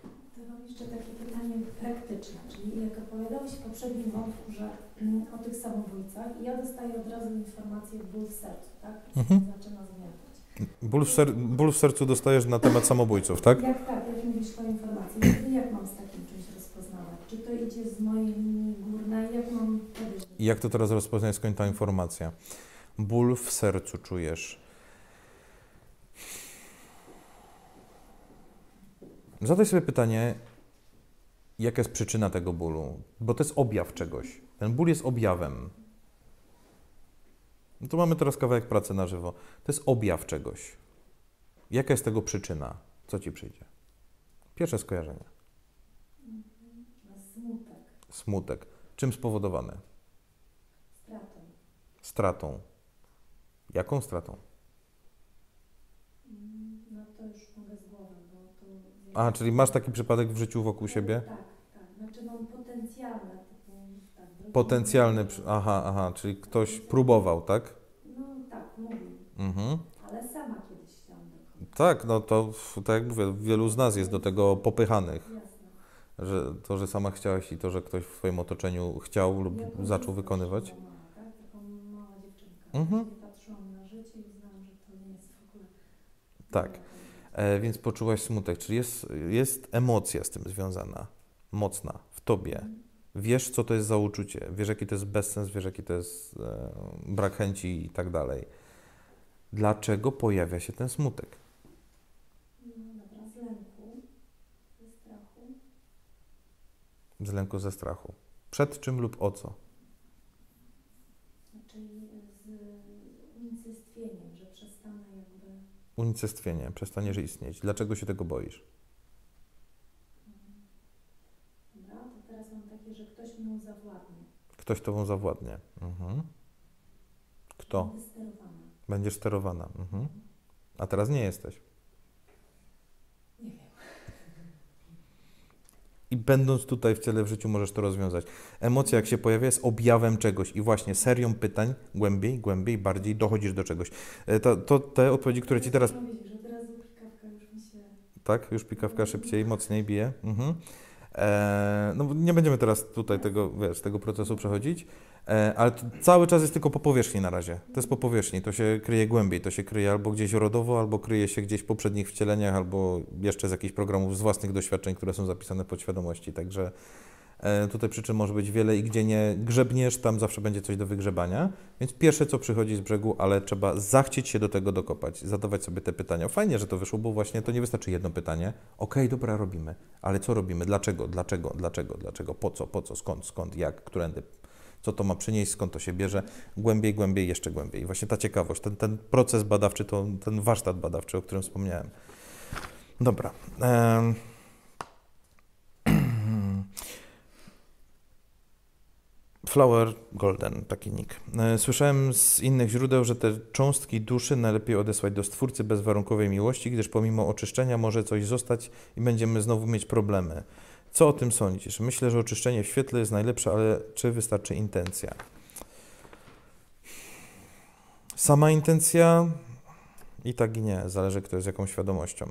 jeszcze takie pytanie praktyczne, czyli jak opowiadałeś w poprzednim że mm, o tych samobójcach, ja dostaję od razu informację ból w sercu, tak? Mhm. Zaczyna zmiatać. Ból w, ser- ból w sercu dostajesz na temat samobójców, tak? Jak tak, jak mówisz tą informację. Jak mam z takim czymś rozpoznawać? Czy to idzie z mojej linii górnej? Jak mam podejść? Jak to teraz rozpoznać, skąd ta informacja? Ból w sercu czujesz. Zadaj sobie pytanie, jaka jest przyczyna tego bólu, bo to jest objaw czegoś. Ten ból jest objawem. No to mamy teraz kawałek pracy na żywo. To jest objaw czegoś. Jaka jest tego przyczyna? Co ci przyjdzie? Pierwsze skojarzenie. Smutek. Smutek. Czym spowodowany? Stratą. Stratą. Jaką stratą? A, czyli masz taki przypadek w życiu wokół siebie? Tak, tak. Znaczy mam potencjalne. Tak, Potencjalny, aha, aha, czyli ktoś próbował, tak? No tak, mówił. Mhm. Ale sama kiedyś chciałam Tak, no to tak jak mówię, wielu z nas jest do tego popychanych. Jasne. Że to, że sama chciałaś i to, że ktoś w swoim otoczeniu chciał lub Ja zaczął wykonywać. tak? mała dziewczynka. Mhm. patrzyłam na życie i uznałam, że to nie jest w ogóle. Tak. E, więc poczułaś smutek. Czyli jest, jest emocja z tym związana, mocna w tobie. Wiesz, co to jest za uczucie, wiesz, jaki to jest bezsens, wiesz, jaki to jest e, brak chęci i tak dalej. Dlaczego pojawia się ten smutek? Z lęku, ze strachu. Przed czym lub o co? unicestwienie, przestaniesz istnieć. Dlaczego się tego boisz? No, to teraz mam takie, że ktoś mną zawładnie. Ktoś tobą zawładnie. Mhm. Kto? Będę sterowana. Będziesz sterowana. Mhm. A teraz nie jesteś. I będąc tutaj w ciele w życiu możesz to rozwiązać. Emocja, jak się pojawia, jest objawem czegoś. I właśnie serią pytań głębiej, głębiej, bardziej dochodzisz do czegoś. E, to, to te odpowiedzi, które ci teraz. Tak, już pikawka szybciej, mocniej bije. Mhm. E, no nie będziemy teraz tutaj tego, wiesz, tego procesu przechodzić, e, ale cały czas jest tylko po powierzchni na razie. To jest po powierzchni, to się kryje głębiej, to się kryje albo gdzieś rodowo, albo kryje się gdzieś w poprzednich wcieleniach, albo jeszcze z jakichś programów, z własnych doświadczeń, które są zapisane pod świadomości. Także E, tutaj przyczyn może być wiele i gdzie nie grzebniesz, tam zawsze będzie coś do wygrzebania. Więc pierwsze, co przychodzi z brzegu, ale trzeba zachcieć się do tego dokopać, zadawać sobie te pytania. Fajnie, że to wyszło, bo właśnie to nie wystarczy jedno pytanie. Ok, dobra, robimy, ale co robimy? Dlaczego? Dlaczego? Dlaczego? Dlaczego? Po co? Po co? Skąd? Skąd? Jak? Którędy? Co to ma przynieść? Skąd to się bierze? Głębiej, głębiej, jeszcze głębiej. I właśnie ta ciekawość, ten, ten proces badawczy, to, ten warsztat badawczy, o którym wspomniałem. Dobra. Ehm. Flower Golden, taki nick. E, słyszałem z innych źródeł, że te cząstki duszy najlepiej odesłać do Stwórcy bezwarunkowej miłości, gdyż pomimo oczyszczenia może coś zostać i będziemy znowu mieć problemy. Co o tym sądzisz? Myślę, że oczyszczenie w świetle jest najlepsze, ale czy wystarczy intencja? Sama intencja i tak i nie, zależy kto jest jaką świadomością.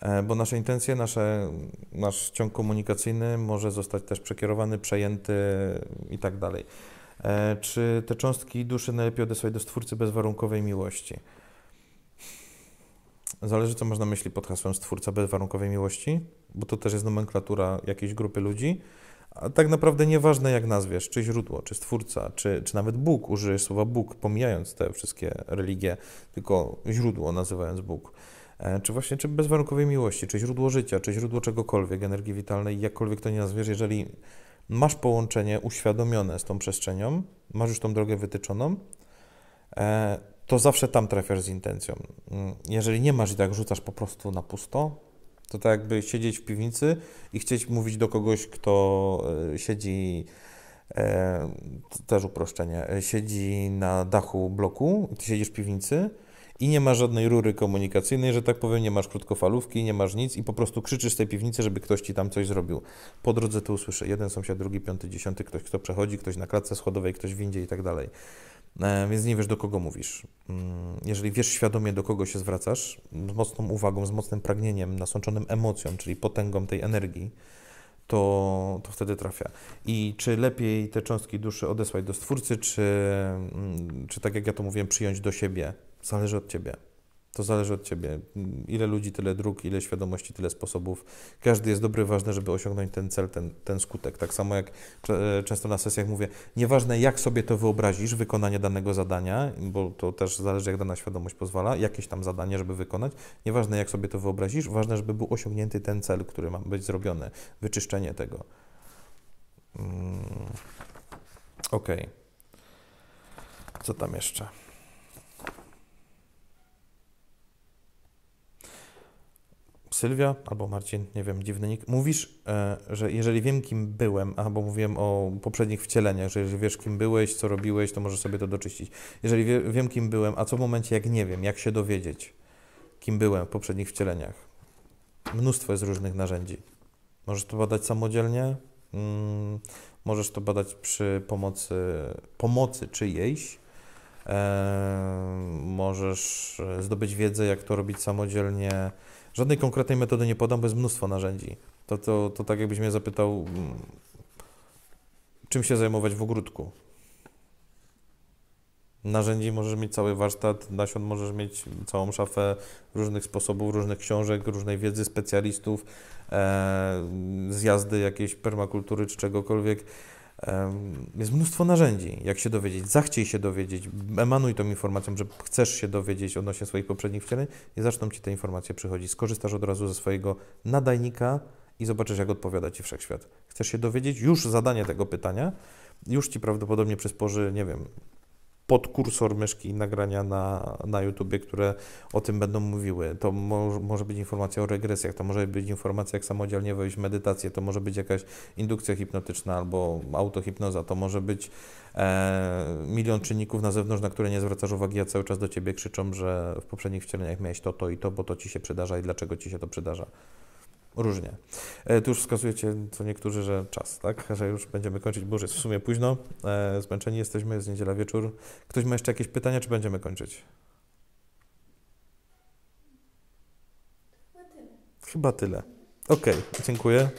E, bo nasze intencje, nasze, nasz ciąg komunikacyjny może zostać też przekierowany, przejęty i tak dalej. E, czy te cząstki duszy najlepiej odesłać do Stwórcy bezwarunkowej miłości? Zależy, co można myśli pod hasłem Stwórca bezwarunkowej miłości, bo to też jest nomenklatura jakiejś grupy ludzi. A tak naprawdę nieważne, jak nazwiesz, czy źródło, czy Stwórca, czy, czy nawet Bóg, użyjesz słowa Bóg, pomijając te wszystkie religie, tylko źródło nazywając Bóg. E, czy właśnie czy bezwarunkowej miłości, czy źródło życia, czy źródło czegokolwiek, energii witalnej, jakkolwiek to nie nazwiesz, jeżeli masz połączenie uświadomione z tą przestrzenią, masz już tą drogę wytyczoną, e, to zawsze tam trafiasz z intencją. Mm, jeżeli nie masz i tak rzucasz po prostu na pusto, to tak jakby siedzieć w piwnicy i chcieć mówić do kogoś, kto e, siedzi, też uproszczenie, siedzi na dachu bloku, ty siedzisz w piwnicy, i nie ma żadnej rury komunikacyjnej, że tak powiem, nie masz krótkofalówki, nie masz nic i po prostu krzyczysz z tej piwnicy, żeby ktoś ci tam coś zrobił. Po drodze to usłyszę jeden sąsiad, drugi, piąty, dziesiąty, ktoś kto przechodzi, ktoś na klatce schodowej, ktoś w indzie i tak dalej. E, więc nie wiesz, do kogo mówisz. Mm, jeżeli wiesz świadomie, do kogo się zwracasz, z mocną uwagą, z mocnym pragnieniem, nasączonym emocją, czyli potęgą tej energii, to, to wtedy trafia. I czy lepiej te cząstki duszy odesłać do Stwórcy, czy, mm, czy tak jak ja to mówiłem, przyjąć do siebie zależy od Ciebie. To zależy od Ciebie. Ile ludzi, tyle dróg, ile świadomości, tyle sposobów. Każdy jest dobry, ważny, żeby osiągnąć ten cel, ten, ten skutek. Tak samo jak e, często na sesjach mówię, nieważne jak sobie to wyobrazisz, wykonanie danego zadania, bo to też zależy jak dana świadomość pozwala, jakieś tam zadanie, żeby wykonać. Nieważne jak sobie to wyobrazisz, ważne, żeby był osiągnięty ten cel, który ma być zrobiony. Wyczyszczenie tego. Mm. Ok. Co tam jeszcze? Sylwia albo Marcin, nie wiem, dziwny nick, mówisz, e, że jeżeli wiem, kim byłem, albo mówiłem o poprzednich wcieleniach, że jeżeli wiesz, kim byłeś, co robiłeś, to możesz sobie to doczyścić. Jeżeli wie, wiem, kim byłem, a co w momencie, jak nie wiem, jak się dowiedzieć, kim byłem w poprzednich wcieleniach? Mnóstwo jest różnych narzędzi. Możesz to badać samodzielnie, mm, możesz to badać przy pomocy, pomocy czyjejś, Eee, możesz e, zdobyć wiedzę, jak to robić samodzielnie Żadnej konkretnej metody nie podam, bo jest mnóstwo narzędzi. To, to, to tak jakbyś mnie zapytał, mm, czym się zajmować w ogródku. Narzędzi możesz mieć cały warsztat, nasion możesz mieć całą szafę różnych sposobów, różnych książek, różnej wiedzy specjalistów, e, zjazdy jakiejś permakultury czy czegokolwiek. Jest mnóstwo narzędzi, jak się dowiedzieć, zachciej się dowiedzieć, emanuj tą informacją, że chcesz się dowiedzieć odnośnie swoich poprzednich wcieleń i zaczną Ci te informacje przychodzić. Skorzystasz od razu ze swojego nadajnika i zobaczysz, jak odpowiada Ci Wszechświat. Chcesz się dowiedzieć już zadanie tego pytania, już Ci prawdopodobnie przysporzy, nie wiem, pod kursor myszki nagrania na, na YouTubie, które o tym będą mówiły. To mo może być informacja o regresjach, to może być informacja, jak samodzielnie wejść w medytację, to może być jakaś indukcja hipnotyczna albo autohipnoza, to może być e, milion czynników na zewnątrz, na które nie zwracasz uwagi, a cały czas do ciebie krzyczą, że w poprzednich wcieleniach miałeś to, to i to, bo to ci się przydarza i dlaczego ci się to przydarza różnie. E, tu już wskazujecie, co niektórzy, że czas, tak? Że już będziemy kończyć, bo już jest w sumie późno, e, zmęczeni jesteśmy, jest niedziela wieczór. Ktoś ma jeszcze jakieś pytania, czy będziemy kończyć? Chyba tyle. Okej, okay, dziękuję.